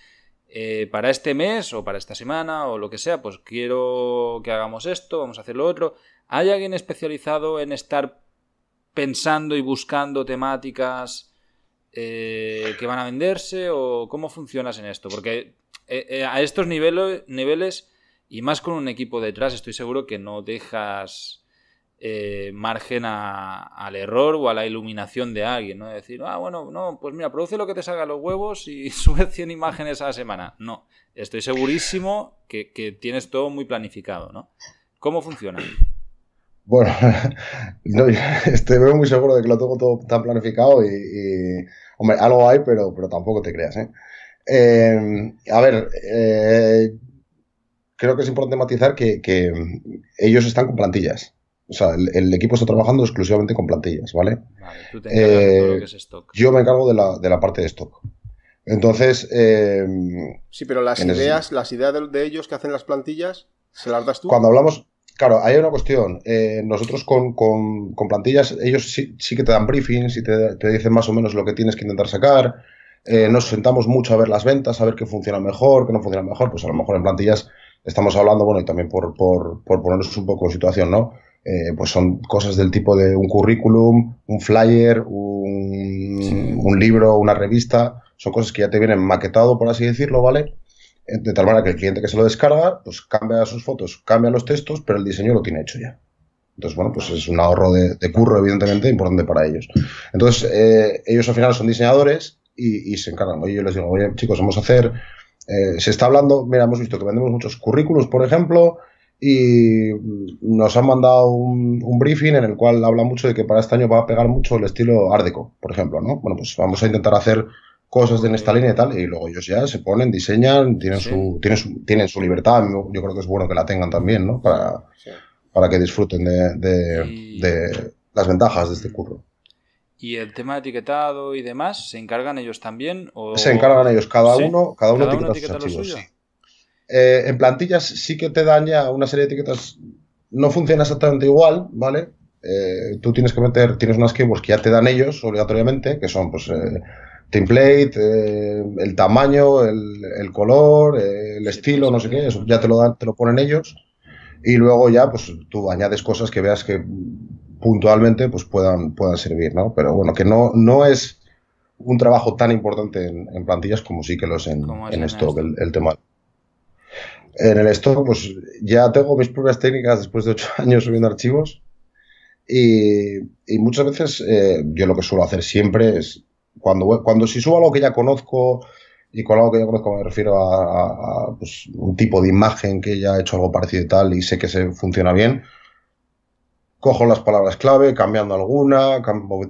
eh, para este mes o para esta semana o lo que sea, pues quiero que hagamos esto, vamos a hacer lo otro. ¿Hay alguien especializado en estar pensando y buscando temáticas que van a venderse o cómo funcionas en esto? Porque a estos niveles y más con un equipo detrás, estoy seguro que no dejas eh, margen al error o a la iluminación de alguien, ¿no? decir, ah, bueno, no, pues mira, produce lo que te salga los huevos y sube 100 imágenes a la semana. No, estoy segurísimo que, tienes todo muy planificado, ¿no? ¿Cómo funciona? Bueno, estoy muy seguro de que lo tengo todo tan planificado y, hombre, algo hay, pero, pero tampoco te creas, ¿eh? eh a ver, eh, creo que es importante matizar que, ellos están con plantillas. O sea, el, equipo está trabajando exclusivamente con plantillas, ¿vale? Vale, eh, Yo me encargo de la, de la parte de stock. Entonces. Eh, sí, pero las ideas, las ideas de, ellos que hacen las plantillas, ¿se las das tú? Cuando hablamos. Claro, hay una cuestión. Eh, nosotros con, plantillas, ellos sí, que te dan briefings y te, te, dicen más o menos lo que tienes que intentar sacar. nos sentamos mucho a ver las ventas, a ver qué funciona mejor, qué no funciona mejor. Pues a lo mejor en plantillas estamos hablando, bueno, y también por, por, por ponernos un poco en situación, ¿no? Eh, pues son cosas del tipo de un currículum, un flyer, un, libro, una revista, son cosas que ya te vienen maquetado, por así decirlo, ¿vale? Eh, de tal manera que el cliente que se lo descarga, pues cambia sus fotos, cambia los textos, pero el diseño lo tiene hecho ya. Entonces, bueno, pues es un ahorro de, curro, evidentemente, importante para ellos. Entonces, eh, ellos al final son diseñadores y, se encargan. yo les digo, oye, chicos, vamos a hacer eh, se está hablando, mira, hemos visto que vendemos muchos currículos, por ejemplo, y nos han mandado un, briefing en el cual habla mucho de que para este año va a pegar mucho el estilo árdico, por ejemplo, ¿no? Bueno, pues vamos a intentar hacer cosas en esta línea y tal, y luego ellos ya se ponen, diseñan, tienen, su, tienen, su, tienen su libertad, yo creo que es bueno que la tengan también, ¿no? Para, para que disfruten de, de las ventajas de este curro. ¿Y el tema de etiquetado y demás se encargan ellos también? Se encargan ellos, cada uno, cada uno, etiquetas eh, en plantillas sí que te daña una serie de etiquetas, no funciona exactamente igual, ¿vale? Eh, tú tienes que meter, tienes unas que ya te dan ellos obligatoriamente, que son pues eh, template, eh, el tamaño, el, color, el estilo, no sé qué, eso ya te lo dan, te lo ponen ellos. Y luego ya, pues tú añades cosas que veas que puntualmente pues puedan, puedan servir, ¿no? Pero bueno, que no, no es un trabajo tan importante en, plantillas como sí que lo es en, esto en el, el, tema. En el stock, pues ya tengo mis propias técnicas después de ocho años subiendo archivos y, muchas veces eh, yo lo que suelo hacer siempre es, cuando, cuando si subo algo que ya conozco, y con algo que ya conozco me refiero a, pues, un tipo de imagen que ya he hecho algo parecido y tal y sé que se funciona bien, cojo las palabras clave, cambiando alguna,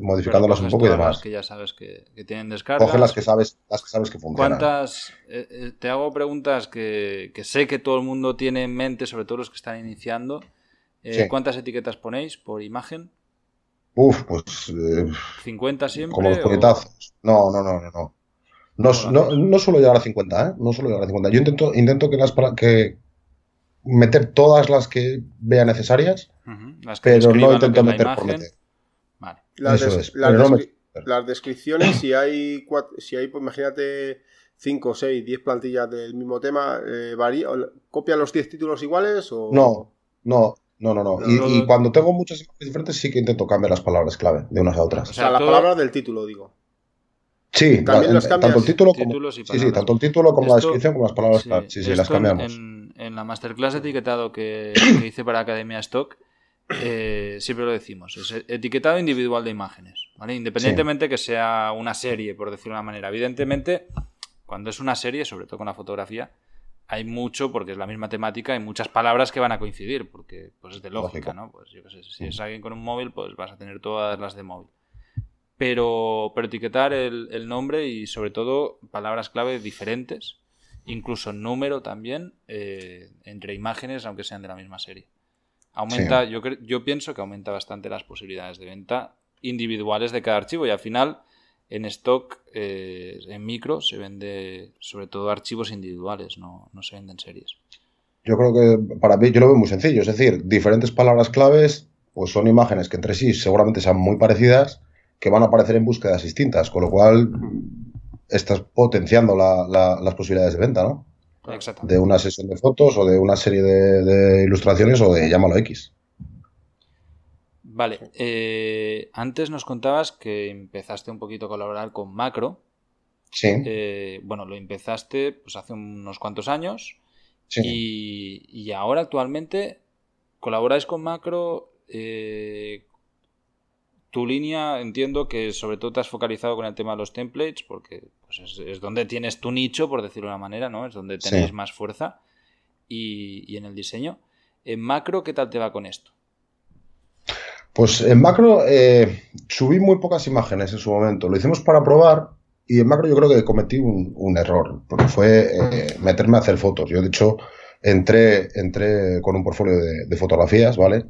modificándolas un poco y demás. Las que ya sabes que, tienen Coge las que sabes, las que sabes que funcionan. ¿Cuántas? Eh, eh, te hago preguntas que, sé que todo el mundo tiene en mente, sobre todo los que están iniciando. Eh, ¿Cuántas etiquetas ponéis por imagen? Uf, pues. 50 siempre. Como los puñetazos. No, no, no, no. no. No, no, suelo llegar a 50, ¿eh? No suelo llegar a 50. Yo intento, intento que las que meter todas las que vea necesarias pero no intento meter por meter. Las, descripciones, si hay, si hay pues imagínate, 5, 6, 10 plantillas del mismo tema, eh, ¿copian los 10 títulos iguales? O... No, no, no, no, y, cuando tengo muchas diferentes sí que intento cambiar las palabras clave de unas a otras. O sea, las palabras del título, digo. Sí, ¿También las cambias? tanto el título como, sí, sí, tanto el título como la descripción como las palabras sí, clave. Sí, sí, las cambiamos. En, la masterclass etiquetado que, que hice para Academia Stock, eh, siempre lo decimos, es etiquetado individual de imágenes, Independientemente que sea una serie, por decirlo de una manera. Evidentemente, cuando es una serie, sobre todo con la fotografía, hay mucho, porque es la misma temática, hay muchas palabras que van a coincidir, porque pues es de lógica, ¿no? Pues yo qué sé, si es alguien con un móvil, pues vas a tener todas las de móvil. Pero, etiquetar el, nombre y sobre todo palabras clave diferentes, incluso número también, eh, entre imágenes, aunque sean de la misma serie. Aumenta, yo, yo pienso que aumenta bastante las posibilidades de venta individuales de cada archivo y al final en stock, eh, en micro, se vende sobre todo archivos individuales, no, no se venden series. Yo creo que para mí, yo lo veo muy sencillo, es decir, diferentes palabras claves, pues son imágenes que entre sí seguramente sean muy parecidas, que van a aparecer en búsquedas distintas, con lo cual estás potenciando las posibilidades de venta, ¿no? de una sesión de fotos o de una serie de, ilustraciones o de llámalo X. Vale, eh, antes nos contabas que empezaste un poquito a colaborar con Macro. Sí. Eh, bueno, lo empezaste pues hace unos cuantos años. Sí. Y, ahora actualmente colaboráis con Macro eh, tu línea entiendo que sobre todo te has focalizado con el tema de los templates, porque pues, es, donde tienes tu nicho, por decirlo de una manera, ¿no? Es donde tienes más fuerza y, en el diseño. En macro, ¿qué tal te va con esto? Pues en macro eh, subí muy pocas imágenes en su momento. Lo hicimos para probar y en macro yo creo que cometí un, error, porque fue eh, meterme a hacer fotos. Yo, de hecho, entré, entré con un portfolio de, fotografías, ¿vale?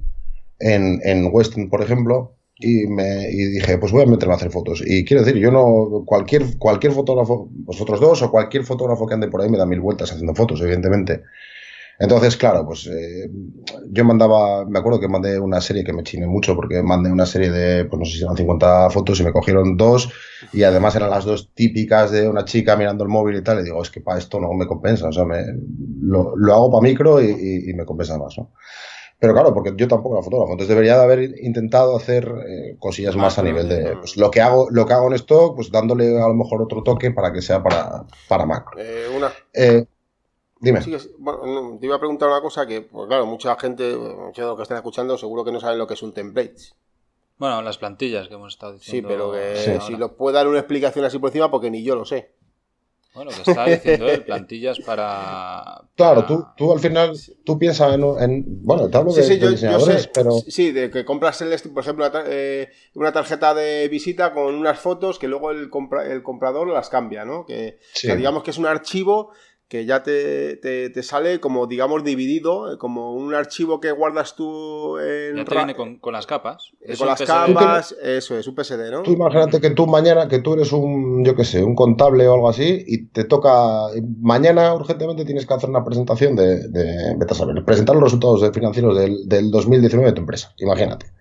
En, en por ejemplo, y, me, y dije, pues voy a meterme a hacer fotos. Y quiero decir, yo no, cualquier, cualquier fotógrafo, vosotros dos o cualquier fotógrafo que ande por ahí me da mil vueltas haciendo fotos, evidentemente. Entonces, claro, pues eh, yo mandaba, me acuerdo que mandé una serie que me chiné mucho porque mandé una serie de, pues no sé si eran 50 fotos y me cogieron dos y además eran las dos típicas de una chica mirando el móvil y tal. Y digo, es que para esto no me compensa, o sea, me, lo, hago para micro y, y, y me compensa más, ¿no? Pero claro, porque yo tampoco era fotógrafo, entonces debería de haber intentado hacer eh, cosillas más, a nivel de pues, lo que hago, lo que en esto, pues dándole a lo mejor otro toque para que sea para, para macro. Eh, una... Eh, dime. te iba a preguntar una cosa que, pues claro, mucha gente, mucha que estén escuchando, seguro que no saben lo que es un template. Bueno, las plantillas que hemos estado diciendo. Sí, pero que si lo puede dar una explicación así por encima, porque ni yo lo sé. Bueno, te que estaba diciendo él, plantillas para, Claro, tú, tú al final, tú piensas en, Bueno, te hablo de, sí, yo, diseñadores, sé, pero... Sí, de que compras, el, este, por ejemplo, eh, una, tarjeta de visita con unas fotos que luego el, comprador las cambia, ¿no? que digamos que es un archivo que ya te, sale como, digamos, dividido, eh, como un archivo que guardas tú en... Ya con, las capas. Eh, con las capas, eso es, un PSD, ¿no? Tú imagínate que tú mañana, que tú eres un, yo qué sé, un contable o algo así, y te toca... Mañana, urgentemente, tienes que hacer una presentación de... de vete a saber, presentar los resultados financieros del, del 2019 de tu empresa, imagínate.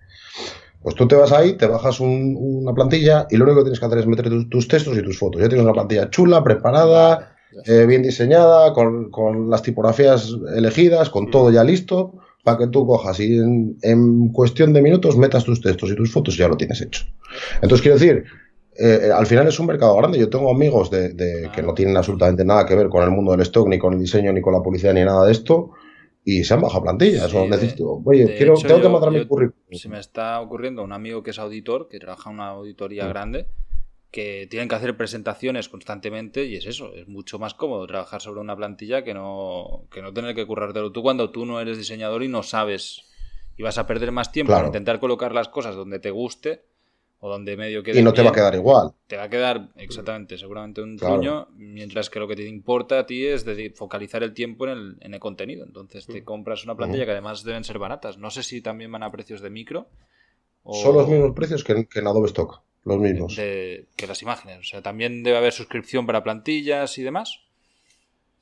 Pues tú te vas ahí, te bajas una plantilla y lo único que tienes que hacer es meter tus, tus, textos y tus fotos. Ya tienes una plantilla chula, preparada, eh, bien diseñada, con, las tipografías elegidas, con todo mm. ya listo, para que tú cojas y en, cuestión de minutos metas tus textos y tus fotos y ya lo tienes hecho. Entonces, quiero decir, eh, eh, al final es un mercado grande. Yo tengo amigos de, que no tienen absolutamente nada que ver con el mundo del stock, ni con el diseño, ni con la publicidad, ni nada de esto. Y se han bajado plantillas. o necesito, oye, tengo que mandar mi currículum. Se me está ocurriendo un amigo que es auditor, que trabaja en una auditoría mm. grande que tienen que hacer presentaciones constantemente y es eso, es mucho más cómodo trabajar sobre una plantilla que no, que no tener que currártelo tú cuando tú no eres diseñador y no sabes y vas a perder más tiempo para intentar colocar las cosas donde te guste o donde medio que... Y no te va a quedar igual. Te va a quedar, exactamente, seguramente un claro. mientras que lo que te importa a ti es focalizar el tiempo en el, en el contenido. Entonces te mm. compras una plantilla que además deben ser baratas. No sé si también van a precios de micro. O... Son los mismos precios que que en Adobe Stock los mismos. que las imágenes. O sea, también debe haber suscripción para plantillas y demás.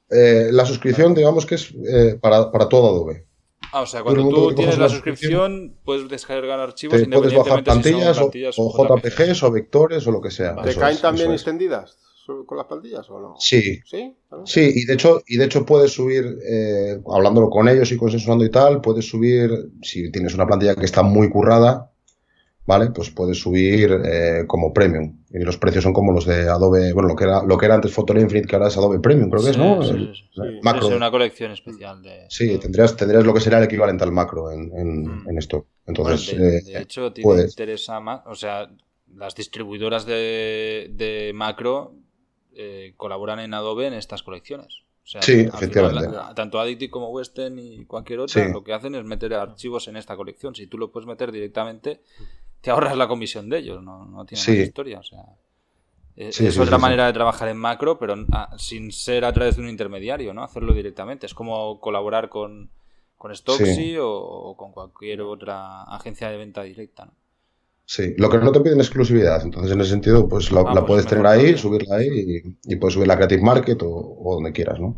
Eh, la suscripción, digamos que es eh, para, todo Adobe. Ah, o sea, cuando tú tienes la suscripción, puedes descargar archivos Puedes bajar plantillas, o, JPGs o vectores o lo que sea. ¿Te caen también extendidas con las plantillas o no? Sí. Sí, y, de hecho, y de hecho puedes subir, eh, hablándolo con ellos y consensuando y tal, puedes subir, si tienes una plantilla que está muy currada, ¿vale? Pues puedes subir eh, como premium. Y los precios son como los de Adobe, bueno, lo que era, lo que era antes Photoshop Infinite, que ahora es Adobe Premium, creo que es, ¿no? Sí, una colección especial de. Sí, tendrías, tendrías lo que será el equivalente al macro en, mm. esto. Entonces, de, eh, hecho, te interesa más, o sea, las distribuidoras de, de macro eh, colaboran en Adobe en estas colecciones. sí, efectivamente. tanto Adity como Western y cualquier otro... lo que hacen es meter archivos en esta colección. Si tú lo puedes meter directamente te ahorras la comisión de ellos, no, no tiene historia. O sea, eh, es, otra manera de trabajar en macro, pero ah, sin ser a través de un intermediario, ¿no? Hacerlo directamente. Es como colaborar con, con Stoxy o, con cualquier otra agencia de venta directa, ¿no? Sí, lo que no te piden exclusividad, entonces en ese sentido pues la, ah, pues puedes tener ahí, subirla ahí y, puedes subirla a Creative Market o, donde quieras, ¿no?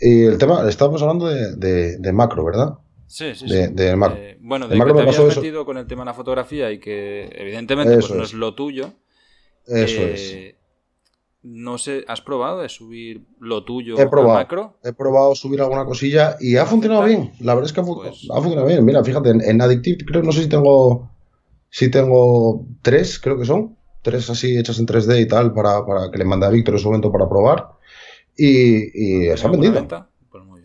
Y el tema, estamos hablando de macro, ¿verdad? Sí, sí, de, sí. Eh, bueno, de que te me habías metido con el tema de la fotografía y que evidentemente pues, no es lo tuyo. Eso eh, es. No sé, ¿has probado de subir lo tuyo he macro? He probado subir alguna cosilla y ha funcionado bien. La verdad es que ha, pues funcionado bien. Mira, fíjate, en, Addictive creo, no sé si tengo, si tengo tres, creo que son. Tres así hechas en 3D y tal para, para que le mande a Víctor en su momento para probar. Y, y ah, pues se ha vendido.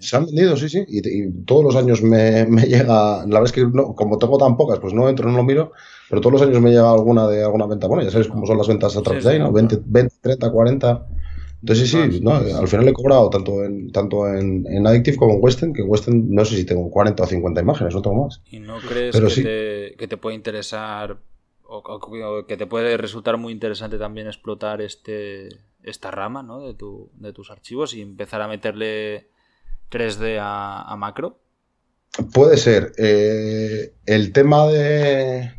Se han vendido, sí, sí. Y, todos los años me, llega. La verdad es que como tengo tan pocas, pues no entro, no lo miro. Pero todos los años me llega alguna de alguna venta. Bueno, ya sabes cómo son las ventas a de ahí, ¿no? 20, 30, 40. Entonces, sí, sí, al final he cobrado tanto en tanto en, Addictive como en Western, que Western no sé si tengo 40 o 50 imágenes, no tengo más. ¿Y no crees que, te, puede interesar o, o, que te puede resultar muy interesante también explotar este esta rama ¿no? de, tu, de tus archivos y empezar a meterle 3D a, macro? Puede ser. Eh, el tema de,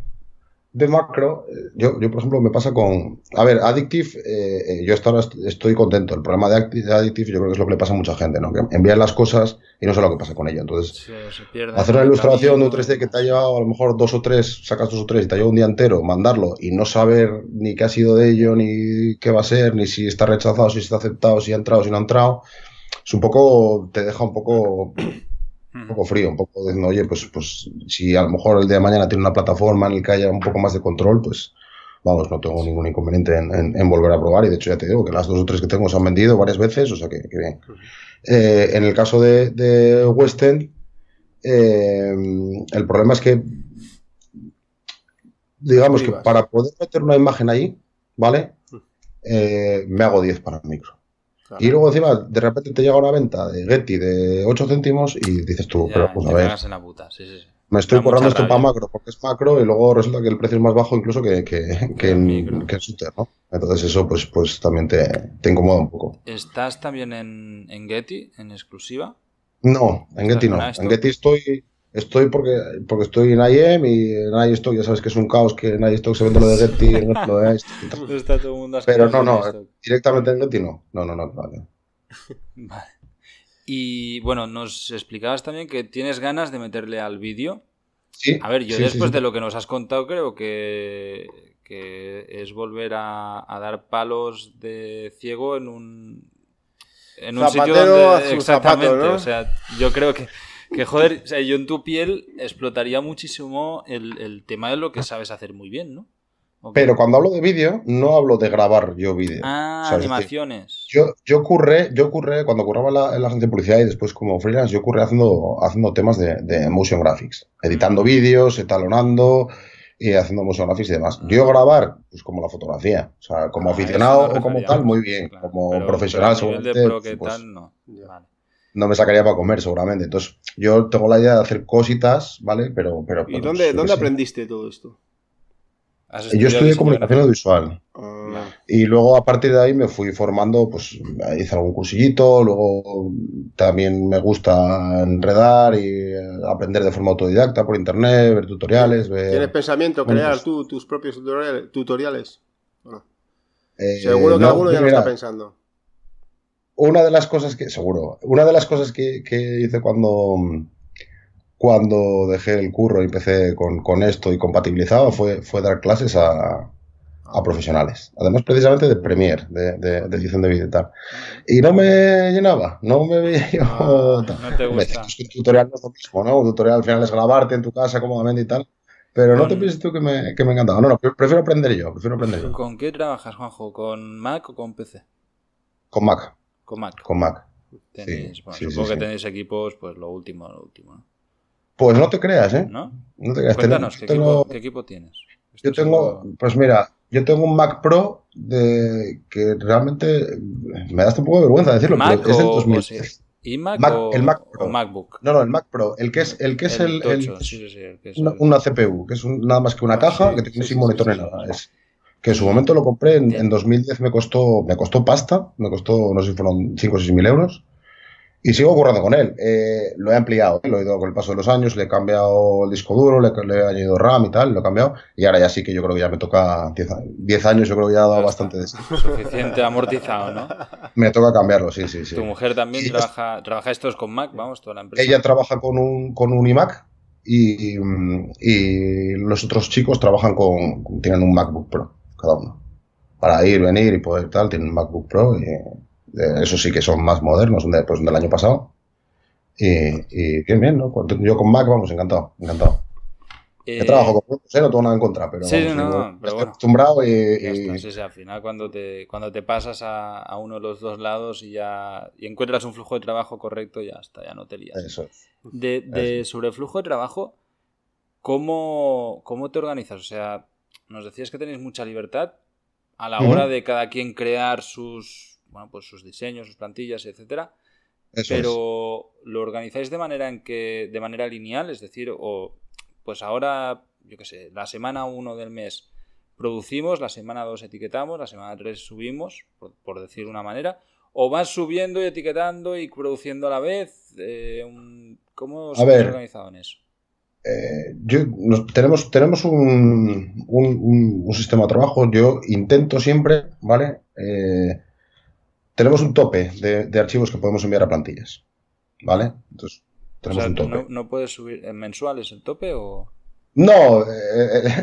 de macro, eh, yo, yo, por ejemplo me pasa con... A ver, Addictive, eh, yo hasta ahora estoy contento. El problema de Addictive yo creo que es lo que le pasa a mucha gente, ¿no? Que envían las cosas y no sé lo que pasa con ello. Entonces, hacer una ilustración de un 3D que te ha llevado a lo mejor dos o tres, sacas dos o tres y te ha llevado un día entero, mandarlo y no saber ni qué ha sido de ello, ni qué va a ser, ni si está rechazado, si está aceptado, si ha entrado, si no ha entrado es un poco, te deja un poco, poco frío, un poco diciendo, oye, pues, pues si a lo mejor el día de mañana tiene una plataforma en la que haya un poco más de control, pues vamos, no tengo ningún inconveniente en, volver a probar y de hecho ya te digo que las dos o tres que tengo se han vendido varias veces, o sea que, bien. Eh, en el caso de, de eh, el problema es que, digamos que para poder meter una imagen ahí, ¿vale? Eh, me hago 10 para el micro. Y luego encima, de repente te llega una venta de Getty de 8 céntimos y dices tú, pero pues a ver. Me estoy cobrando esto para macro, porque es macro y luego resulta que el precio es más bajo incluso que, que, que en, que ¿no? Entonces eso pues, pues también te, te incomoda un poco. ¿Estás también en Getty, en exclusiva? No, en Getty no. En Getty estoy Estoy porque, porque estoy en IEM y en iStock ya sabes que es un caos que en iStock se vende lo de Getty pues Está todo el mundo Pero no, no, directamente en Getty no. No, no, no, vale. vale. Y bueno, nos explicabas también que tienes ganas de meterle al vídeo. Sí. A ver, yo después de lo que nos has contado creo que, que es volver a, dar palos de ciego en un, en un sitio donde, exactamente, o sea, yo creo que que joder, yo en tu piel explotaría muchísimo el, tema de lo que sabes hacer muy bien, ¿no? Pero cuando hablo de vídeo, no hablo de grabar yo vídeo. Ah, animaciones. yo, yo curré, yo curré, cuando curraba la, en la agencia de publicidad y después como freelance, yo curré haciendo, haciendo temas de, de motion graphics. Editando mm. vídeos, etalonando, y eh, haciendo motion graphics y demás. Yo mm. grabar, pues como la fotografía, o sea, como ah, aficionado o como tal, muy bien. como profesional, pero que pues, tal, no no me sacaría para comer seguramente. Entonces, yo tengo la idea de hacer cositas, ¿vale? Pero... pero, ¿Y dónde, aprendiste todo esto? Eh, yo estudié comunicación audiovisual. Ah. Y luego a partir de ahí me fui formando, pues hice algún cursillito, luego también me gusta enredar y eh, aprender de forma autodidacta por internet, ver tutoriales. ¿Tienes pensamiento crear pues tus propios tutoriales? Eh, seguro que alguno ya lo está pensando una de las cosas que, seguro, una de las cosas que, que hice cuando, cuando dejé el curro y empecé con, con esto y compatibilizaba fue, fue dar clases a, a profesionales. Además, precisamente de Premiere, de, edición de vídeo y tal. Y no me llenaba, no me veía ah, no, te gusta. un tutorial no es lo mismo, ¿no? Un tutorial al final es grabarte en tu casa cómodamente y tal. Pero no, te mm. pienses tú que me, que me encantaba. No, no, prefiero aprender yo, prefiero aprender yo. ¿Con qué trabajas, Juanjo? ¿Con Mac o con PC? Con Mac. Con Mac. sí, supongo que tenéis equipos, pues lo último, lo último. Pues no te creas, ¿eh? No, te creas. Cuéntanos, ¿qué, equipo, ¿qué, equipo, tienes? yo tengo, pues mira, yo tengo un Mac Pro de que realmente me da hasta un poco de vergüenza decirlo, Mac pero es del 2000. ¿Y Mac o, el Mac Pro. MacBook? No, no, el Mac Pro. El que es el que es el, sí, sí, que es una, CPU, que es nada más que una ah, caja que que tiene sin monitor en nada. Es, que en su momento lo compré, en, 2010 me costó, me costó pasta, me costó, no sé si fueron 5 o 6 mil euros, y sigo currando con él. Eh, lo he ampliado, lo he ido con el paso de los años, le he cambiado el disco duro, le, he añadido RAM y tal, lo he cambiado, y ahora ya sí que yo creo que ya me toca 10 años, yo creo que ya ha dado bastante de Suficiente amortizado, ¿no? Me toca cambiarlo, sí, sí, sí. ¿Tu mujer también trabaja, trabaja estos con Mac, vamos, toda la empresa? Ella trabaja con un, con un iMac, y, y los otros chicos trabajan con, tienen un MacBook Pro cada uno. Para ir, venir y poder tal, tiene un MacBook Pro, y, eh, eso sí que son más modernos, son pues, del año pasado. Y, y bien, bien, ¿no? Yo con Mac, vamos, encantado, encantado. Eh, Yo trabajo con ¿eh? no tengo nada en contra, pero, sí, acostumbrado y, y... Está, al final cuando te, cuando te pasas a, a, uno de los dos lados y ya y encuentras un flujo de trabajo correcto, ya está, ya no te lías. Eso es. De, de sobre flujo de trabajo, ¿cómo, ¿cómo te organizas? O sea, nos decías que tenéis mucha libertad a la hora de cada quien crear sus, bueno, pues sus diseños, sus plantillas, etcétera. pero lo organizáis de manera en que de manera lineal, es decir, o pues ahora, yo qué sé, la semana 1 del mes producimos, la semana 2 etiquetamos, la semana 3 subimos, por, decir una manera, o vas subiendo y etiquetando y produciendo a la vez, eh, ¿cómo os habéis organizado en eso? Eh, yo, tenemos, tenemos un, sistema de trabajo. Yo intento siempre, ¿vale? Eh, tenemos un tope de, archivos que podemos enviar a plantillas, ¿vale? Entonces, tenemos un tope. No, puedes subir eh, mensuales el tope o...? No,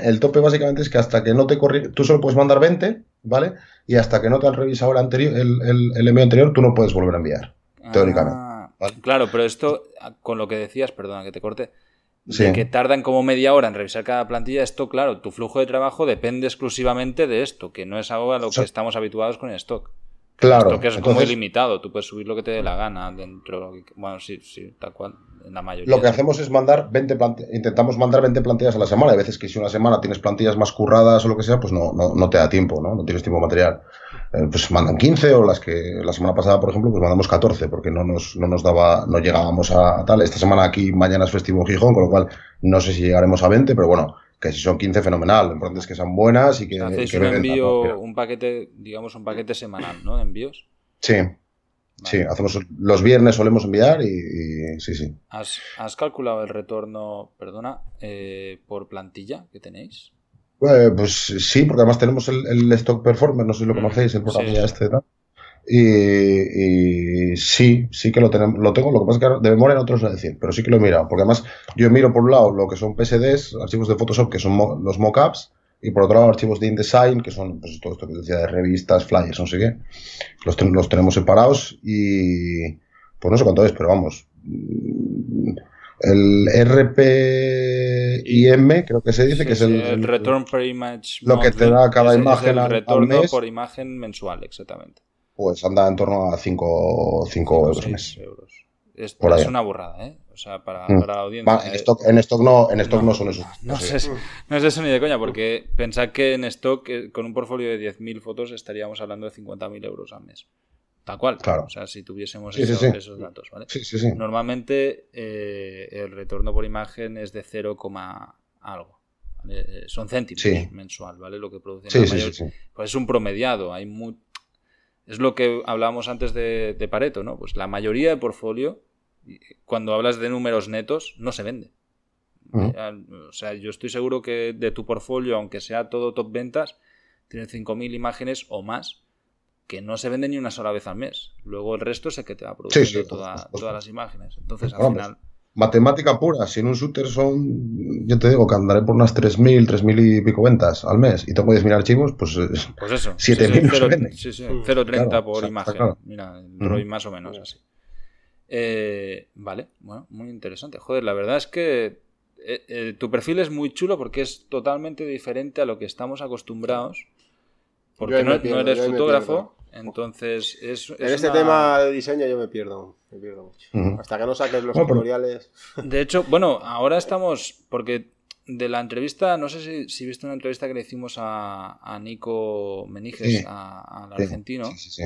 el tope básicamente es que hasta que no te corri... tú solo puedes mandar 20, ¿vale? Y hasta que no te han revisado el, anterior, el, envío anterior, tú no puedes volver a enviar, ah, teóricamente. Claro, pero esto, ah, con lo que decías, perdona que te corte, que tardan como media hora en revisar cada plantilla, esto, claro, tu flujo de trabajo depende exclusivamente de esto, que no es algo a lo que estamos habituados con el stock. Claro. El stock es muy como ilimitado, tú puedes subir lo que te dé la gana dentro. Bueno, sí, sí, tal cual. Lo que hacemos es mandar 20 plantillas, intentamos mandar 20 plantillas a la semana. Hay veces que si una semana tienes plantillas más curradas o lo que sea, pues no, no, te da tiempo, ¿no? No tienes tiempo material. Eh, pues mandan 15 o las que la semana pasada, por ejemplo, pues mandamos 14 porque no nos, no nos daba, no llegábamos a tal. Esta semana aquí, mañana es festivo en Gijón, con lo cual no sé si llegaremos a 20, pero bueno, que si son 15 fenomenal, lo importante es que sean buenas y que... Hacéis envío, un paquete, digamos un paquete semanal, ¿no? envíos. Sí. Sí, hacemos los viernes solemos enviar y, sí, sí. ¿Has, calculado el retorno, perdona, eh, por plantilla que tenéis? Eh, pues sí, porque además tenemos el, Stock Performer, no sé si lo mm, conocéis, el programa este, y, sí, sí que lo, tenemos, lo tengo, lo que pasa es que de memoria no te lo decir, pero sí que lo he mirado, porque además yo miro por un lado lo que son PSDs, archivos de Photoshop, que son los mockups, y por otro lado archivos de InDesign, que son pues, todo esto que decía de revistas, flyers, no sé qué, los, tenemos separados y pues no sé cuánto es, pero vamos. Mm, el RPIM, creo que se dice, que es el, el return per image. Lo que te da cada imagen. el retorno por imagen mensual, exactamente. Pues anda en torno a 5 euros al mes. Es, una burrada, ¿eh? sea, hmm. para, la audiencia. Eh, en, stock, no, en stock no, son esos. No, no, es, eso ni de coña, porque pensad que en stock, eh, con un portfolio de 10.000 fotos, estaríamos hablando de 50.000 euros al mes. Tal cual. Claro. O sea, si tuviésemos esos, datos, Normalmente eh, el retorno por imagen es de 0, algo. Son céntimos mensual, ¿vale? Lo que producen Pues es un promediado. Hay Es lo que hablábamos antes de, de Pareto, ¿no? Pues la mayoría de portfolio cuando hablas de números netos, no se vende. Eh, o sea, yo estoy seguro que de tu portfolio, aunque sea todo top ventas, tienes 5.000 imágenes o más que no se venden ni una sola vez al mes. Luego el resto es el que te va produciendo todas las imágenes. Entonces, al final... Matemática pura, si en un shooter son, yo te digo que andaré por unas 3.000, 3.000 y pico ventas al mes y puedes mirar archivos, pues, eh, pues 7.000 0.30 por imagen. Mira, más o menos así. Eh, vale, bueno, muy interesante. Joder, la verdad es que eh, eh, tu perfil es muy chulo porque es totalmente diferente a lo que estamos acostumbrados. Porque no, eres fotógrafo, entonces es, En este tema de diseño yo me pierdo, me pierdo mucho. Hasta que no saques los tutoriales. De hecho, bueno, ahora estamos, porque de la entrevista, no sé si, viste una entrevista que le hicimos a, Nico Meniges, al sí. argentino, sí,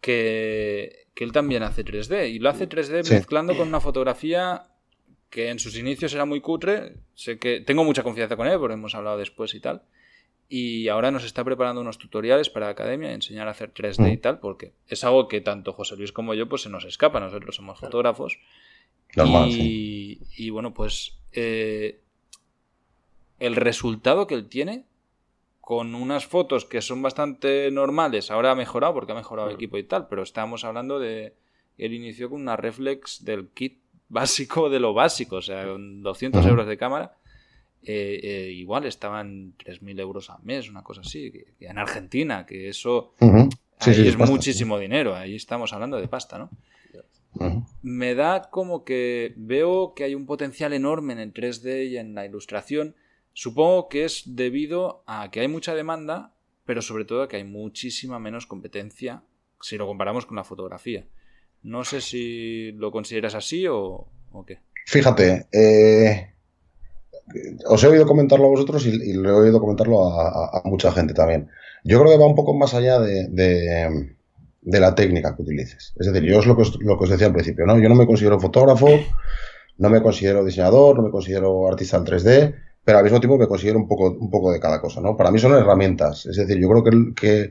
que que él también hace 3D y lo hace 3D mezclando con una fotografía que en sus inicios era muy cutre. Sé que tengo mucha confianza con él porque hemos hablado después y tal. Y ahora nos está preparando unos tutoriales para la academia, enseñar a hacer 3D y mm. tal, porque es algo que tanto José Luis como yo pues se nos escapa. Nosotros somos fotógrafos. y, bueno, pues eh, el resultado que él tiene con unas fotos que son bastante normales, ahora ha mejorado porque ha mejorado el equipo y tal, pero estábamos hablando de... Él inició con una reflex del kit básico de lo básico, o sea, con 200 euros de cámara. Eh, eh, igual estaban 3.000 euros al mes, una cosa así, en Argentina, que eso es, muchísimo dinero, ahí estamos hablando de pasta, ¿no? Me da como que veo que hay un potencial enorme en el 3D y en la ilustración, Supongo que es debido a que hay mucha demanda, pero sobre todo a que hay muchísima menos competencia si lo comparamos con la fotografía. No sé si lo consideras así o, qué. Fíjate, eh, os he oído comentarlo a vosotros y, le he oído comentarlo a, mucha gente también. Yo creo que va un poco más allá de, la técnica que utilices. Es decir, yo es lo que, os, lo que os decía al principio, ¿no? Yo no me considero fotógrafo, no me considero diseñador, no me considero artista en 3D pero al mismo tiempo que considero un poco, un poco de cada cosa, ¿no? Para mí son herramientas, es decir, yo creo que, que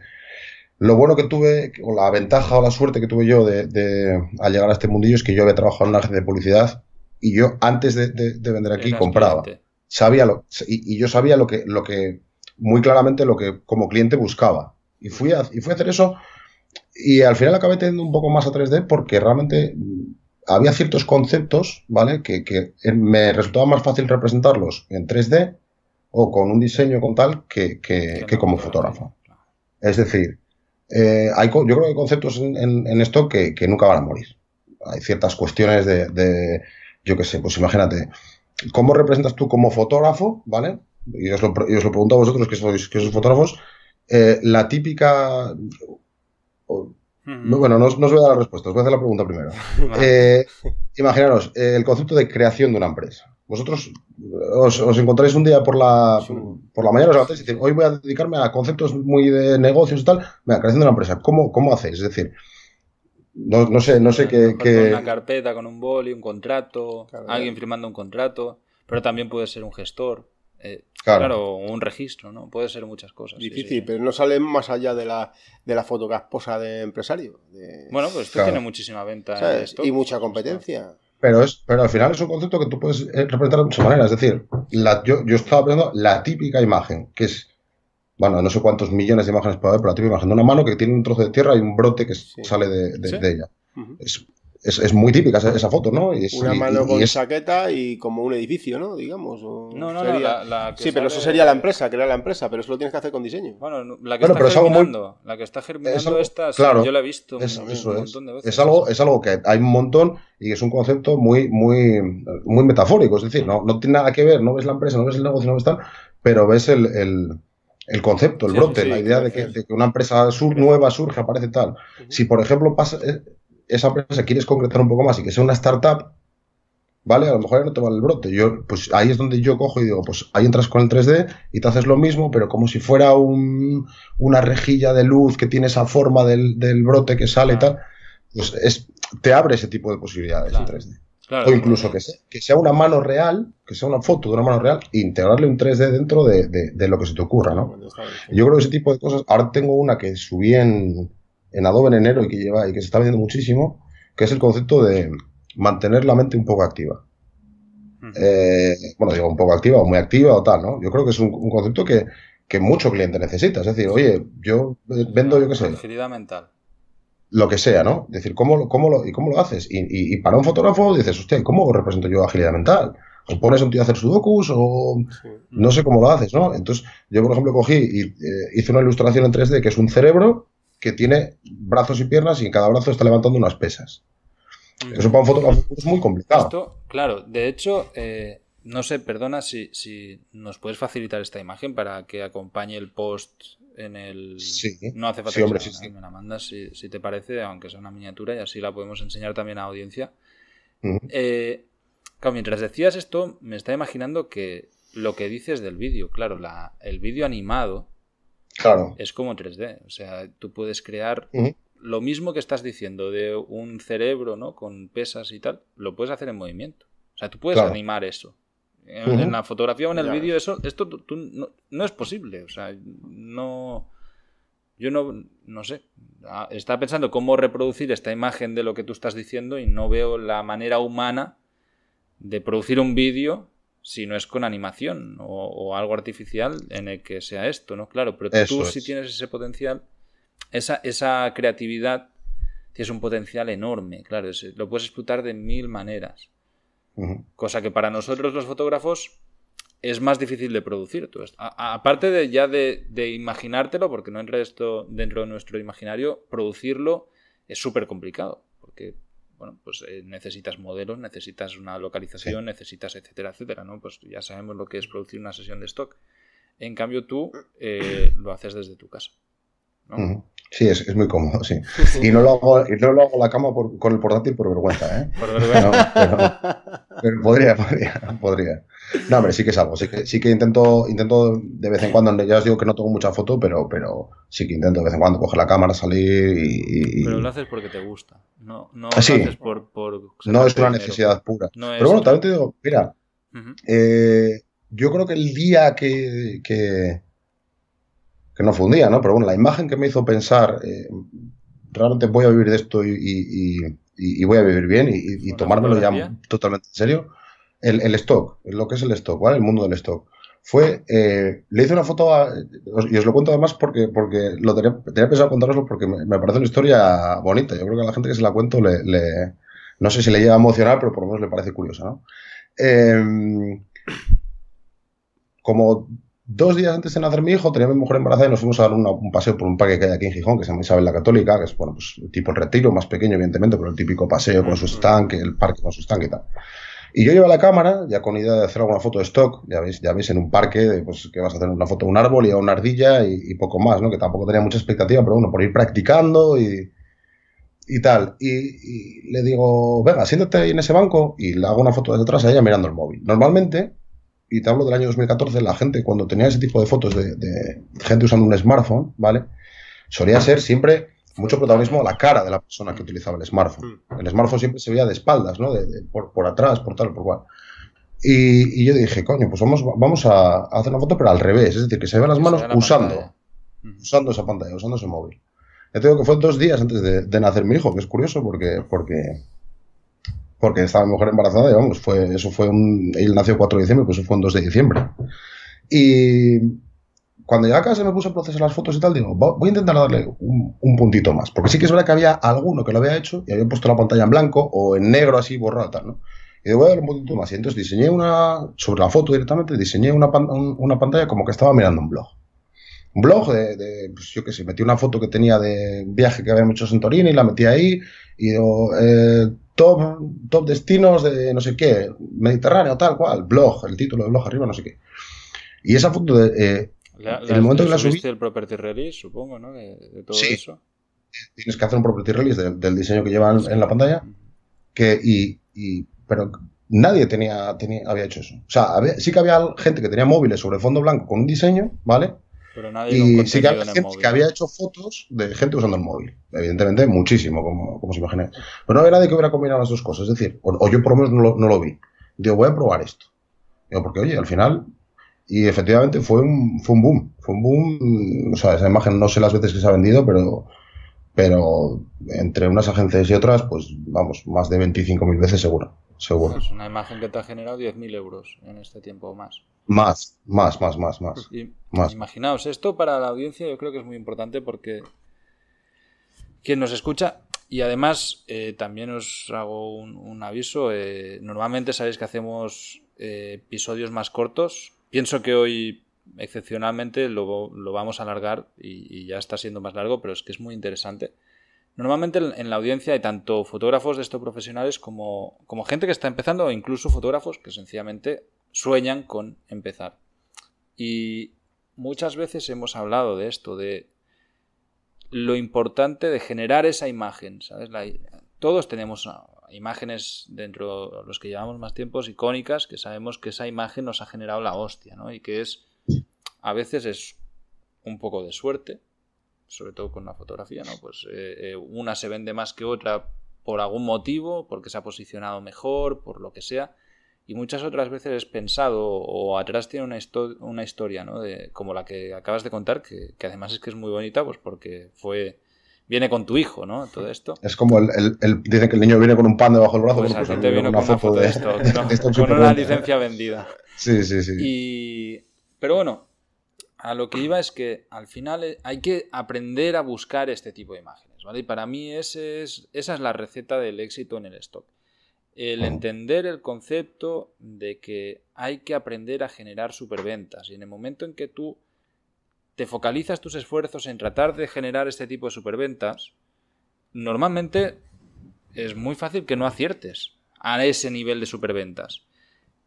lo bueno que tuve, o la ventaja o la suerte que tuve yo de, al llegar a este mundillo es que yo había trabajado en una agencia de publicidad y yo antes de, vender aquí compraba. Sabía lo, y, yo sabía lo que, lo que, muy claramente lo que como cliente buscaba. Y fui y fui a hacer eso y al final acabé teniendo un poco más a 3D porque realmente había ciertos conceptos, ¿vale? Que, eh, me resultaba más fácil representarlos en 3D o con un diseño con tal que, como fotógrafo. Es decir, eh, hay, yo creo que hay conceptos en, esto que, nunca van a morir. Hay ciertas cuestiones de, yo qué sé, pues imagínate, ¿cómo representas tú como fotógrafo, ¿vale? Y os lo, pregunto a vosotros que sois, fotógrafos, eh, la típica... Bueno, no, os voy a dar la respuesta, os voy a hacer la pregunta primero. Eh, imaginaros eh, el concepto de creación de una empresa. Vosotros eh, os, encontráis un día por la, por la mañana, os levantáis y decís, hoy voy a dedicarme a conceptos muy de negocios y tal, creación de una empresa. ¿Cómo, cómo hacéis? Es decir, no, sé, no sé qué... Una carpeta con un boli, un contrato, alguien firmando un contrato, pero también puede ser un gestor. Claro. un registro, ¿no? Puede ser muchas cosas. Difícil, pero no sale más allá de la, de la foto de empresario. Bueno, pues esto tiene muchísima venta Y mucha competencia. Pero, es, pero al final es un concepto que tú puedes eh, representar de muchas maneras. Es decir, la, yo, yo estaba viendo la típica imagen, que es, bueno, no sé cuántos millones de imágenes puede haber, pero la típica imagen de una mano que tiene un trozo de tierra y un brote que sale de, ella es, muy típica esa, foto, ¿no? una mano con chaqueta y como un edificio, ¿no? Digamos. no, no, sí, pero eso sería la empresa, crear la empresa, pero eso lo tienes que hacer con diseño. Bueno, la que está germinando, es la que está germinando esta, yo la he visto es, un montón de veces. Es algo, que hay un montón y es un concepto muy, muy, muy metafórico, es decir, no, no tiene nada que ver, no ves la empresa, no ves el negocio, no ves tal, pero ves el, concepto, el brote, la idea de que, una empresa nueva surge, aparece tal. Si, por ejemplo, pasa, eh, esa empresa quieres concretar un poco más y que sea una startup, ¿vale? A lo mejor ya no te vale el brote. Yo, pues ahí es donde yo cojo y digo, pues ahí entras con el 3D y te haces lo mismo, pero como si fuera una rejilla de luz que tiene esa forma del, brote que sale y tal. Pues es, te abre ese tipo de posibilidades 3D. o incluso que sea, una mano real, que sea una foto de una mano real, integrarle un 3D dentro de, lo que se te ocurra, ¿no? Yo creo que ese tipo de cosas. Ahora tengo una que subí en, en Adobe en enero y que, lleva, y que se está vendiendo muchísimo, que es el concepto de mantener la mente un poco activa. Eh, bueno, digo un poco activa o muy activa o tal, ¿no? Yo creo que es un, concepto que, que mucho cliente necesita. Es decir, oye, yo vendo, yo qué sé. Agilidad mental. Lo que sea, ¿no? Es decir, ¿cómo, cómo lo, y cómo lo haces? Y, para un fotógrafo dices, hostia, ¿cómo represento yo agilidad mental? ¿O pones un tío a hacer sudokus o no sé cómo lo haces, ¿no? Entonces, yo, por ejemplo, cogí y eh, hice una ilustración en 3D que es un cerebro que tiene brazos y piernas y en cada brazo está levantando unas pesas. Eso para un fotógrafo es muy complicado. claro, de hecho, eh, no sé, perdona si, nos puedes facilitar esta imagen para que acompañe el post en el... Sí, no hace falta hombre, que me la mandas si, te parece, aunque sea una miniatura y así la podemos enseñar también a audiencia. Eh, mientras decías esto, me está imaginando que lo que dices del vídeo, claro, la, el vídeo animado es como 3D. O sea, tú puedes crear lo mismo que estás diciendo de un cerebro, ¿no? Con pesas y tal, lo puedes hacer en movimiento. O sea, tú puedes animar eso. En, la fotografía o en el vídeo, eso, esto no, es posible. O sea, no. Yo no, no sé. Ah, estaba pensando cómo reproducir esta imagen de lo que tú estás diciendo y no veo la manera humana de producir un vídeo si no es con animación o, algo artificial en el que sea esto, ¿no? Claro, pero tú si tienes ese potencial, esa, esa creatividad, tienes un potencial enorme, claro, lo puedes explotar de mil maneras. Cosa que para nosotros los fotógrafos es más difícil de producir. aparte de ya de, de, imaginártelo, porque no entra esto dentro de nuestro imaginario, producirlo es súper complicado, porque bueno, pues eh, necesitas modelos, necesitas una localización, necesitas etcétera, etcétera, ¿no? Pues ya sabemos lo que es producir una sesión de stock. En cambio, tú eh, lo haces desde tu casa, ¿no? Sí, es, muy cómodo, sí. Y no lo hago, no lo hago la cama con el portátil por vergüenza, ¿eh? Por vergüenza. pero, podría, podría, podría. No, hombre, sí que salgo, sí que, sí que intento, intento de vez en cuando, ya os digo que no tengo mucha foto, pero, pero sí que intento de vez en cuando coger la cámara, salir y... Pero lo haces porque te gusta, no, no ah, lo haces por... por no es una necesidad pura. pero bueno, también te digo, mira, eh, yo creo que el día que, que que no fundía, ¿no? Pero bueno, la imagen que me hizo pensar, eh, realmente voy a vivir de esto y, voy a vivir bien y, tomármelo ya totalmente en serio, el, stock, lo que es el stock, ¿vale? El mundo del stock. Fue, eh, le hice una foto, y os lo cuento además porque, porque lo tenía, pensado contaroslo porque me, parece una historia bonita. Yo creo que a la gente que se la cuento le, no sé si le llega a emocionar, pero por lo menos le parece curiosa, ¿no? Em, como Dos días antes de nacer mi hijo, tenía mi mujer embarazada y nos fuimos a dar un paseo por un parque que hay aquí en Gijón, que se llama Isabel la Católica, que es, bueno, pues tipo el retiro, más pequeño, evidentemente, pero el típico paseo con su estanque, el parque con su estanque y tal. Y yo llevo la cámara, ya con idea de hacer alguna foto de stock, ya veis, ya veis en un parque, pues que vas a hacer una foto de un árbol y a una ardilla y, poco más, ¿no? Que tampoco tenía mucha expectativa, pero bueno, por ir practicando y, y tal. Y, y, le digo, venga, siéntate ahí en ese banco y le hago una foto desde atrás a ella mirando el móvil. Normalmente, y te hablo del año 2014, la gente cuando tenía ese tipo de fotos de, gente usando un smartphone, ¿vale? Solía ser siempre mucho protagonismo a la cara de la persona que utilizaba el smartphone. Mm. El smartphone siempre se veía de espaldas, ¿no? De, por, por, atrás, por tal, por cual. Y, yo dije, coño, pues vamos, vamos a, hacer una foto, pero al revés, es decir, que se vean las manos usando, mm. usando esa pantalla, usando ese móvil. Ya tengo que fue dos días antes de, de, nacer mi hijo, que es curioso porque, porque porque estaba mujer embarazada y vamos, fue, eso fue un, él nació 4 de diciembre, pues eso fue un 2 de diciembre. Y cuando llegué a casa me puse a procesar las fotos y tal, digo, voy a intentar darle un, puntito más, porque sí que es verdad que había alguno que lo había hecho y había puesto la pantalla en blanco o en negro así borrado tal, ¿no? Y digo, voy a darle un puntito más. Y entonces diseñé una, sobre la foto directamente, diseñé una, una pantalla como que estaba mirando un blog. Un blog de, pues yo qué sé, metí una foto que tenía de viaje que había hecho en Torino y la metí ahí y digo, eh, top, top destinos de no sé qué, Mediterráneo, tal cual, blog, el título del blog arriba, no sé qué. Y esa foto, de, eh, en el momento que la subiste el property release, supongo, ¿no? De, todo eso. Tienes que hacer un property release del, diseño que llevan en la pantalla. Que, y, pero nadie tenía, tenía, había hecho eso. O sea, sí que había gente que tenía móviles sobre el fondo blanco con un diseño, ¿vale? y sí que había hecho fotos de gente usando el móvil. Evidentemente, muchísimo, como, como se Pero no había nadie que hubiera combinado las dos cosas. Es decir, o, yo por lo menos no lo, vi. Digo, voy a probar esto. Digo, porque oye, al final. Y efectivamente fue un, fue un boom. Fue un boom. O sea, esa imagen no sé las veces que se ha vendido, pero. Pero entre unas agencias y otras, pues vamos, más de 25.000 veces seguro. seguro. Es una imagen que te ha generado 10.000 euros en este tiempo o más. Más, más, más, más, más. Imaginaos, esto para la audiencia yo creo que es muy importante porque quien nos escucha, y además eh, también os hago un, aviso, eh, normalmente sabéis que hacemos eh, episodios más cortos, pienso que hoy excepcionalmente lo, lo vamos a alargar y, ya está siendo más largo, pero es que es muy interesante. Normalmente en, la audiencia hay tanto fotógrafos de estos profesionales como, como gente que está empezando o incluso fotógrafos que sencillamente sueñan con empezar. Y muchas veces hemos hablado de esto, de lo importante de generar esa imagen. ¿sabes? todos tenemos ah, imágenes dentro de los que llevamos más tiempos icónicas que sabemos que esa imagen nos ha generado la hostia, ¿no? Y que es, a veces es un poco de suerte, sobre todo con la fotografía, ¿no? Pues eh, eh, una se vende más que otra por algún motivo, porque se ha posicionado mejor, por lo que sea, y muchas otras veces es pensado o atrás tiene una, historia, ¿no? De, como la que acabas de contar, que, además es que es muy bonita, pues porque fue viene con tu hijo, ¿no? Todo esto. Es como el, el, que el niño viene con un pan debajo del brazo. Pues pues te con una foto, de, con una licencia vendida. Sí, sí, sí. Y, pero bueno, a lo que iba es que al final eh, hay que aprender a buscar este tipo de imágenes, ¿vale? Y para mí es, esa es la receta del éxito en el stock el mm. entender el concepto de que hay que aprender a generar superventas. Y en el momento en que tú te focalizas tus esfuerzos en tratar de generar este tipo de superventas, normalmente es muy fácil que no aciertes a ese nivel de superventas.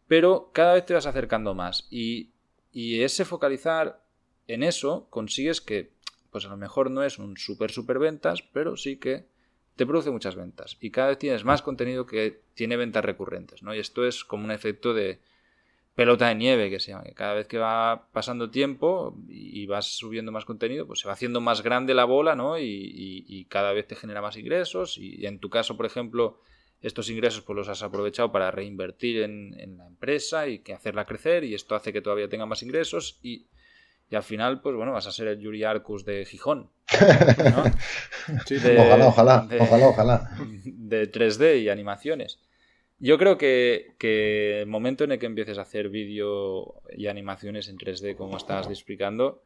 Pero cada vez te vas acercando más y, ese focalizar en eso consigues que, pues a lo mejor no es un super superventas, pero sí que te produce muchas ventas y cada vez tienes más contenido que tiene ventas recurrentes, ¿no? Y esto es como un efecto de pelota de nieve que se llama, que cada vez que va pasando tiempo y vas subiendo más contenido, pues se va haciendo más grande la bola, ¿no? Y, cada vez te genera más ingresos y en tu caso, por ejemplo, estos ingresos pues los has aprovechado para reinvertir en, en la empresa y que hacerla crecer y esto hace que todavía tenga más ingresos y y al final, pues bueno, vas a ser el Yuri Arcus de Gijón. ojalá, ojalá, ojalá, ojalá. De 3D y animaciones. Yo creo que, que, el momento en el que empieces a hacer vídeo y animaciones en 3D, como estabas explicando,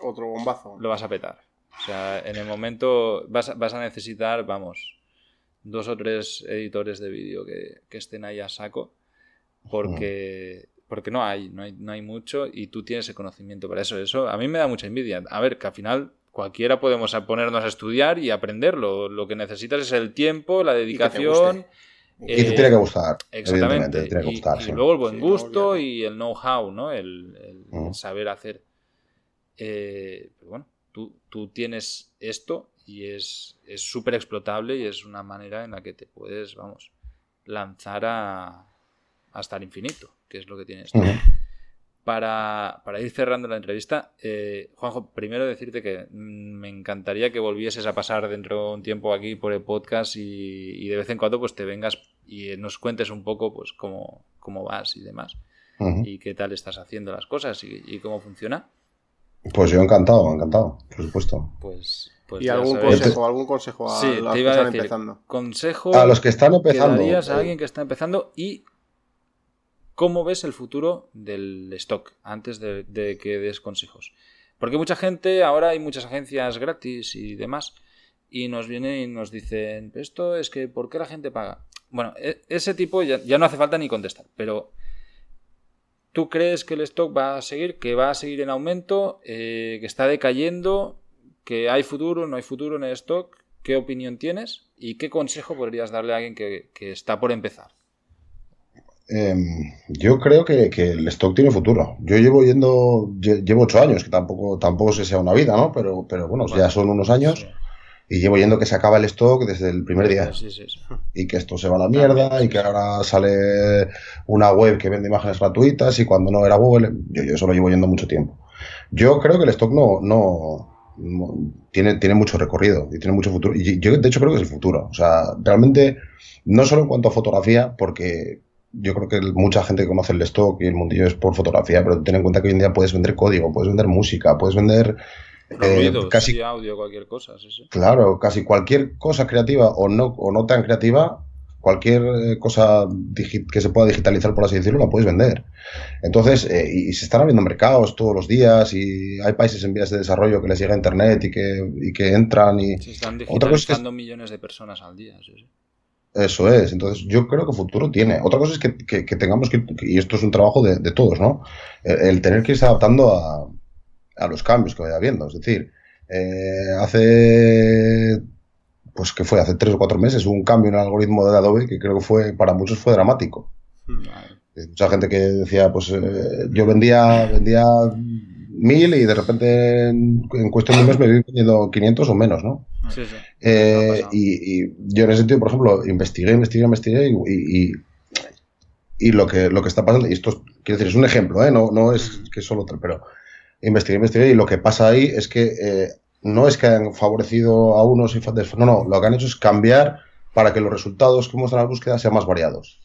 otro bombazo. Lo vas a petar. O sea, en el momento vas, a necesitar, vamos, dos o tres editores de vídeo que, que, estén ahí a saco, porque mm porque no hay, no hay, no hay mucho y tú tienes el conocimiento para eso. Eso a mí me da mucha envidia. A ver, que al final cualquiera podemos ponernos a estudiar y aprenderlo. Lo que necesitas es el tiempo, la dedicación. Y, que te tiene que eh, gustar. Exactamente. y, luego el buen gusto y el know-how, ¿no? El, saber hacer. Eh, pero bueno, tú, tienes esto y es súper explotable y es una manera en la que te puedes, vamos, lanzar a, hasta el infinito que es lo que tiene esto. para, ir cerrando la entrevista, eh, Juanjo, primero decirte que mm, me encantaría que volvieses a pasar dentro de un tiempo aquí por el podcast y, de vez en cuando pues te vengas y eh, nos cuentes un poco pues cómo, vas y demás. Y qué tal estás haciendo las cosas y, cómo funciona. Pues yo encantado, encantado, por supuesto. Pues, pues ¿Y algún consejo, algún consejo a los que están empezando? Consejo a los que están empezando. a alguien eh. que está empezando y ¿Cómo ves el futuro del stock antes de, que des consejos? Porque mucha gente, ahora hay muchas agencias gratis y demás, y nos vienen y nos dicen, esto es que, ¿por qué la gente paga? Bueno, e, ese tipo ya, no hace falta ni contestar, pero ¿tú crees que el stock va a seguir, que va a seguir en aumento, eh, que está decayendo, que hay futuro, no hay futuro en el stock? ¿Qué opinión tienes y qué consejo podrías darle a alguien que está por empezar? Em, yo creo que, que, el stock tiene futuro. Yo llevo yendo, llevo ocho años, que tampoco, tampoco se sea una vida, ¿no? Pero, pero bueno, ya son unos años y llevo yendo que se acaba el stock desde el primer día. y que esto se va a la mierda y que ahora sale una web que vende imágenes gratuitas y cuando no era Google, yo, yo eso lo llevo yendo mucho tiempo. Yo creo que el stock no, no, tiene, tiene mucho recorrido y tiene mucho futuro. Y yo, de hecho, creo que es el futuro. O sea, realmente, no solo en cuanto a fotografía, porque yo creo que mucha gente que conoce el stock y el mundillo es por fotografía, pero ten en cuenta que hoy en día puedes vender código, puedes vender música, puedes vender eh, casi audio, cualquier cosa. Claro, casi cualquier cosa creativa o no, o no tan creativa, cualquier eh, cosa que se pueda digitalizar, por así decirlo, la puedes vender. Entonces, eh, y se están abriendo mercados todos los días y hay países en vías de desarrollo que les llega Internet y que, entran y... están digitalizando millones de personas al día. Sí, sí. Eso es, entonces yo creo que futuro tiene. Otra cosa es que, que, tengamos que, y esto es un trabajo de, todos, ¿no? El, tener que irse adaptando a, los cambios que vaya habiendo. Es decir, eh, hace, pues que fue hace tres o cuatro meses, hubo un cambio en el algoritmo de Adobe que creo que fue, para muchos fue dramático. Hmm, eh, mucha gente que decía, pues eh, yo vendía, vendía mil y de repente en, cuestión de un mes me he vendido 500 o menos, ¿no? Sí, sí. Eh, y, yo en ese sentido, por ejemplo, investigué, investigué, investigué y, lo, que, lo que está pasando, y esto quiero decir, es un ejemplo, ¿eh? no, no es que es solo tal, pero investigué, investigué y lo que pasa ahí es que eh, no es que han favorecido a unos y no, no, lo que han hecho es cambiar para que los resultados que muestran la búsqueda sean más variados.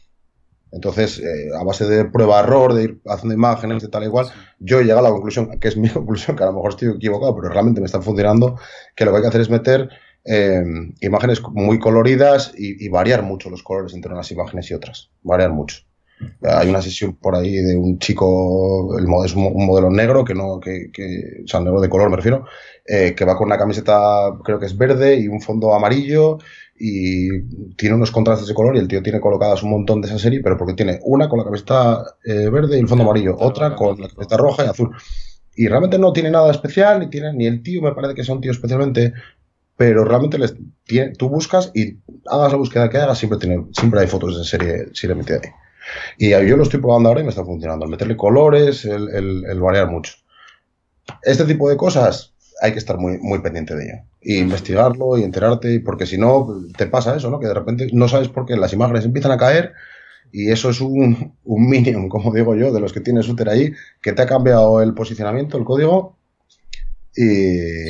Entonces, eh, a base de prueba-error, de ir haciendo imágenes, de tal igual, yo he llegado a la conclusión, que es mi conclusión, que a lo mejor estoy equivocado, pero realmente me está funcionando, que lo que hay que hacer es meter eh, imágenes muy coloridas y, variar mucho los colores entre unas imágenes y otras. Variar mucho. Hay una sesión por ahí de un chico, el modelo, es un modelo negro, que no, que, que, o sea, negro de color me refiero, eh, que va con una camiseta, creo que es verde, y un fondo amarillo, y tiene unos contrastes de color, y el tío tiene colocadas un montón de esa serie, pero porque tiene una con la camiseta eh, verde y el fondo amarillo, otra con la camiseta roja y azul. Y realmente no tiene nada especial, ni tiene ni el tío, me parece que es un tío especialmente pero realmente les, tú buscas y hagas la búsqueda que hagas, siempre, tiene, siempre hay fotos de serie, serie ahí. Y yo lo estoy probando ahora y me está funcionando. El meterle colores, el, variar mucho. Este tipo de cosas hay que estar muy, muy pendiente de ello. Y investigarlo y enterarte, porque si no, te pasa eso, ¿no? Que de repente no sabes por qué las imágenes empiezan a caer y eso es un, un como digo yo, de los que tienes Uter ahí, que te ha cambiado el posicionamiento, el código, y,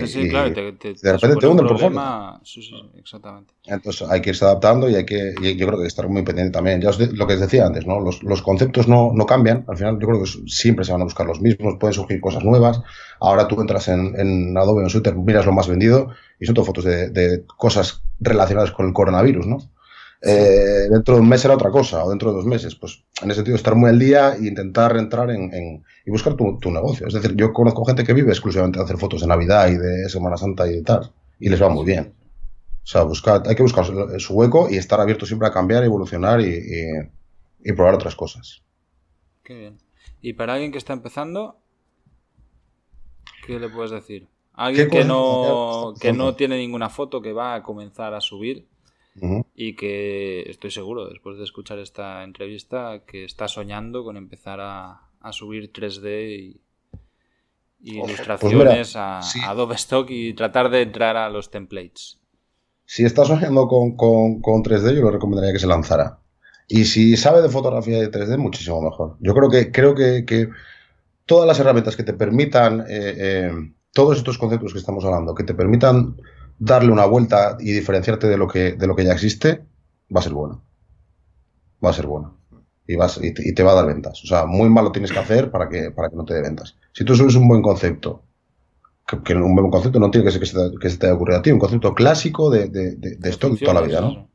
de repente te hunden el fuera. exactamente. Entonces hay que irse adaptando y hay que, yo creo que estar muy pendiente también. Ya lo que os decía antes, ¿no? Los, conceptos no, cambian. Al final yo creo que siempre se van a buscar los mismos, pueden surgir cosas nuevas. Ahora tú entras en, Adobe en Twitter, miras lo más vendido y son todas fotos de cosas relacionadas con el coronavirus, ¿no? Eh, dentro de un mes era otra cosa, o dentro de dos meses. Pues en ese sentido, estar muy al día e intentar entrar en, y buscar tu, negocio. Es decir, yo conozco gente que vive exclusivamente de hacer fotos de Navidad y de Semana Santa y tal, y les va muy bien. O sea, buscar, hay que buscar su hueco y estar abierto siempre a cambiar, evolucionar y, y, y probar otras cosas. Qué bien. Y para alguien que está empezando, ¿qué le puedes decir? Alguien que no, que no tiene ninguna foto que va a comenzar a subir y que estoy seguro, después de escuchar esta entrevista, que está soñando con empezar a, subir 3D y, pues ilustraciones a, Adobe Stock y tratar de entrar a los templates. Si está soñando con, 3D, yo le recomendaría que se lanzara. Y si sabe de fotografía de 3D, muchísimo mejor. Yo creo que, creo que, todas las herramientas que te permitan, eh, eh, todos estos conceptos que estamos hablando, que te permitan darle una vuelta y diferenciarte de lo que, de lo que ya existe, va a ser bueno. Va a ser bueno. Y, vas, y, te, va a dar ventas. O sea, muy malo tienes que hacer para que, para que no te dé ventas. Si tú subes un buen concepto, que, un buen concepto no tiene que ser que se te, que ocurrido a ti, un concepto clásico de, de, de, toda la vida, ¿no?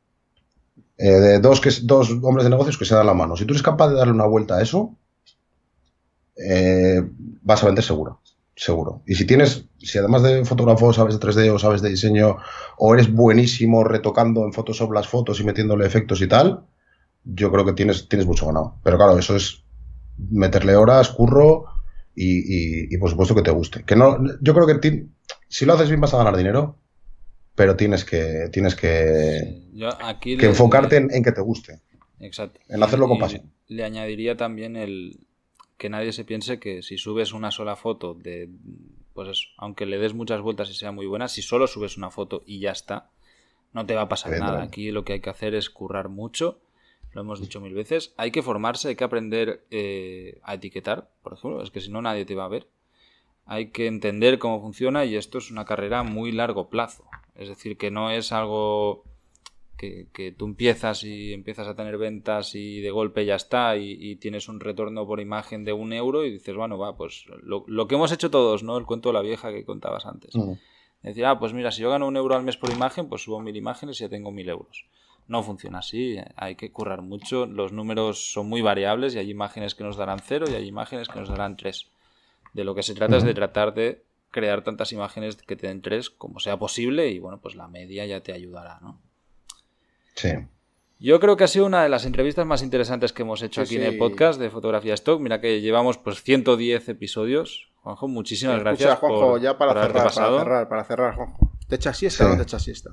Eh, de dos, que, dos hombres de negocios que se dan la mano. Si tú eres capaz de darle una vuelta a eso, eh, vas a vender seguro seguro. Y si tienes, si además de fotógrafo sabes de 3D o sabes de diseño o eres buenísimo retocando en Photoshop las fotos y metiéndole efectos y tal, yo creo que tienes, tienes mucho ganado. Pero claro, eso es meterle horas, curro y, y, por supuesto que te guste. Que no, yo creo que si lo haces bien vas a ganar dinero, pero tienes que, tienes que, que enfocarte en, en, que te guste. Exacto. En hacerlo con pasión. Le añadiría también el, que nadie se piense que si subes una sola foto de pues aunque le des muchas vueltas y sea muy buena, si solo subes una foto y ya está, no te va a pasar nada. Aquí lo que hay que hacer es currar mucho, lo hemos dicho mil veces, hay que formarse, hay que aprender eh, a etiquetar, por ejemplo, es que si no nadie te va a ver. Hay que entender cómo funciona y esto es una carrera muy largo plazo. Es decir, que no es algo que, tú empiezas y empiezas a tener ventas y de golpe ya está y, tienes un retorno por imagen de un euro y dices, bueno, va, pues lo, que hemos hecho todos, ¿no? El cuento de la vieja que contabas antes. decía mm. Decir, ah, pues mira, si yo gano un euro al mes por imagen, pues subo mil imágenes y ya tengo mil euros. No funciona así, hay que currar mucho, los números son muy variables y hay imágenes que nos darán cero y hay imágenes que nos darán tres. De lo que se trata es de tratar de crear tantas imágenes que te den tres como sea posible y bueno, pues la media ya te ayudará, ¿no? Sí. Yo creo que ha sido una de las entrevistas más interesantes que hemos hecho aquí en el podcast de Fotografía Stock. Mira que llevamos pues 110 episodios. Juanjo, muchísimas gracias. ya para cerrar, para cerrar, Juanjo. ¿Te echas siesta o no te echas siesta?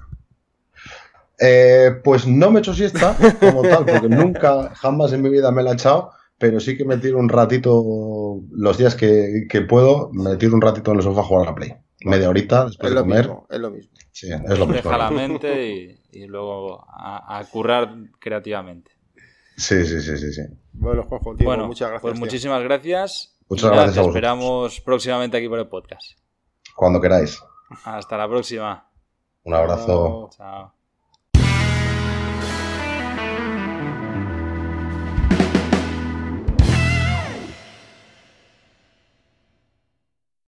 Eh, pues no me echo siesta como tal, porque nunca, jamás en mi vida me la he echado, pero sí que me tiro un ratito los días que, puedo, me tiro un ratito en el sofá a jugar a la Play media horita después de comer. es lo mismo. Deja la mente y, luego a, currar creativamente. Sí, sí, sí, sí. Bueno, muchas Pues muchísimas gracias. Muchas gracias. esperamos próximamente aquí por el podcast. Cuando queráis. Hasta la próxima. Un abrazo. Chao.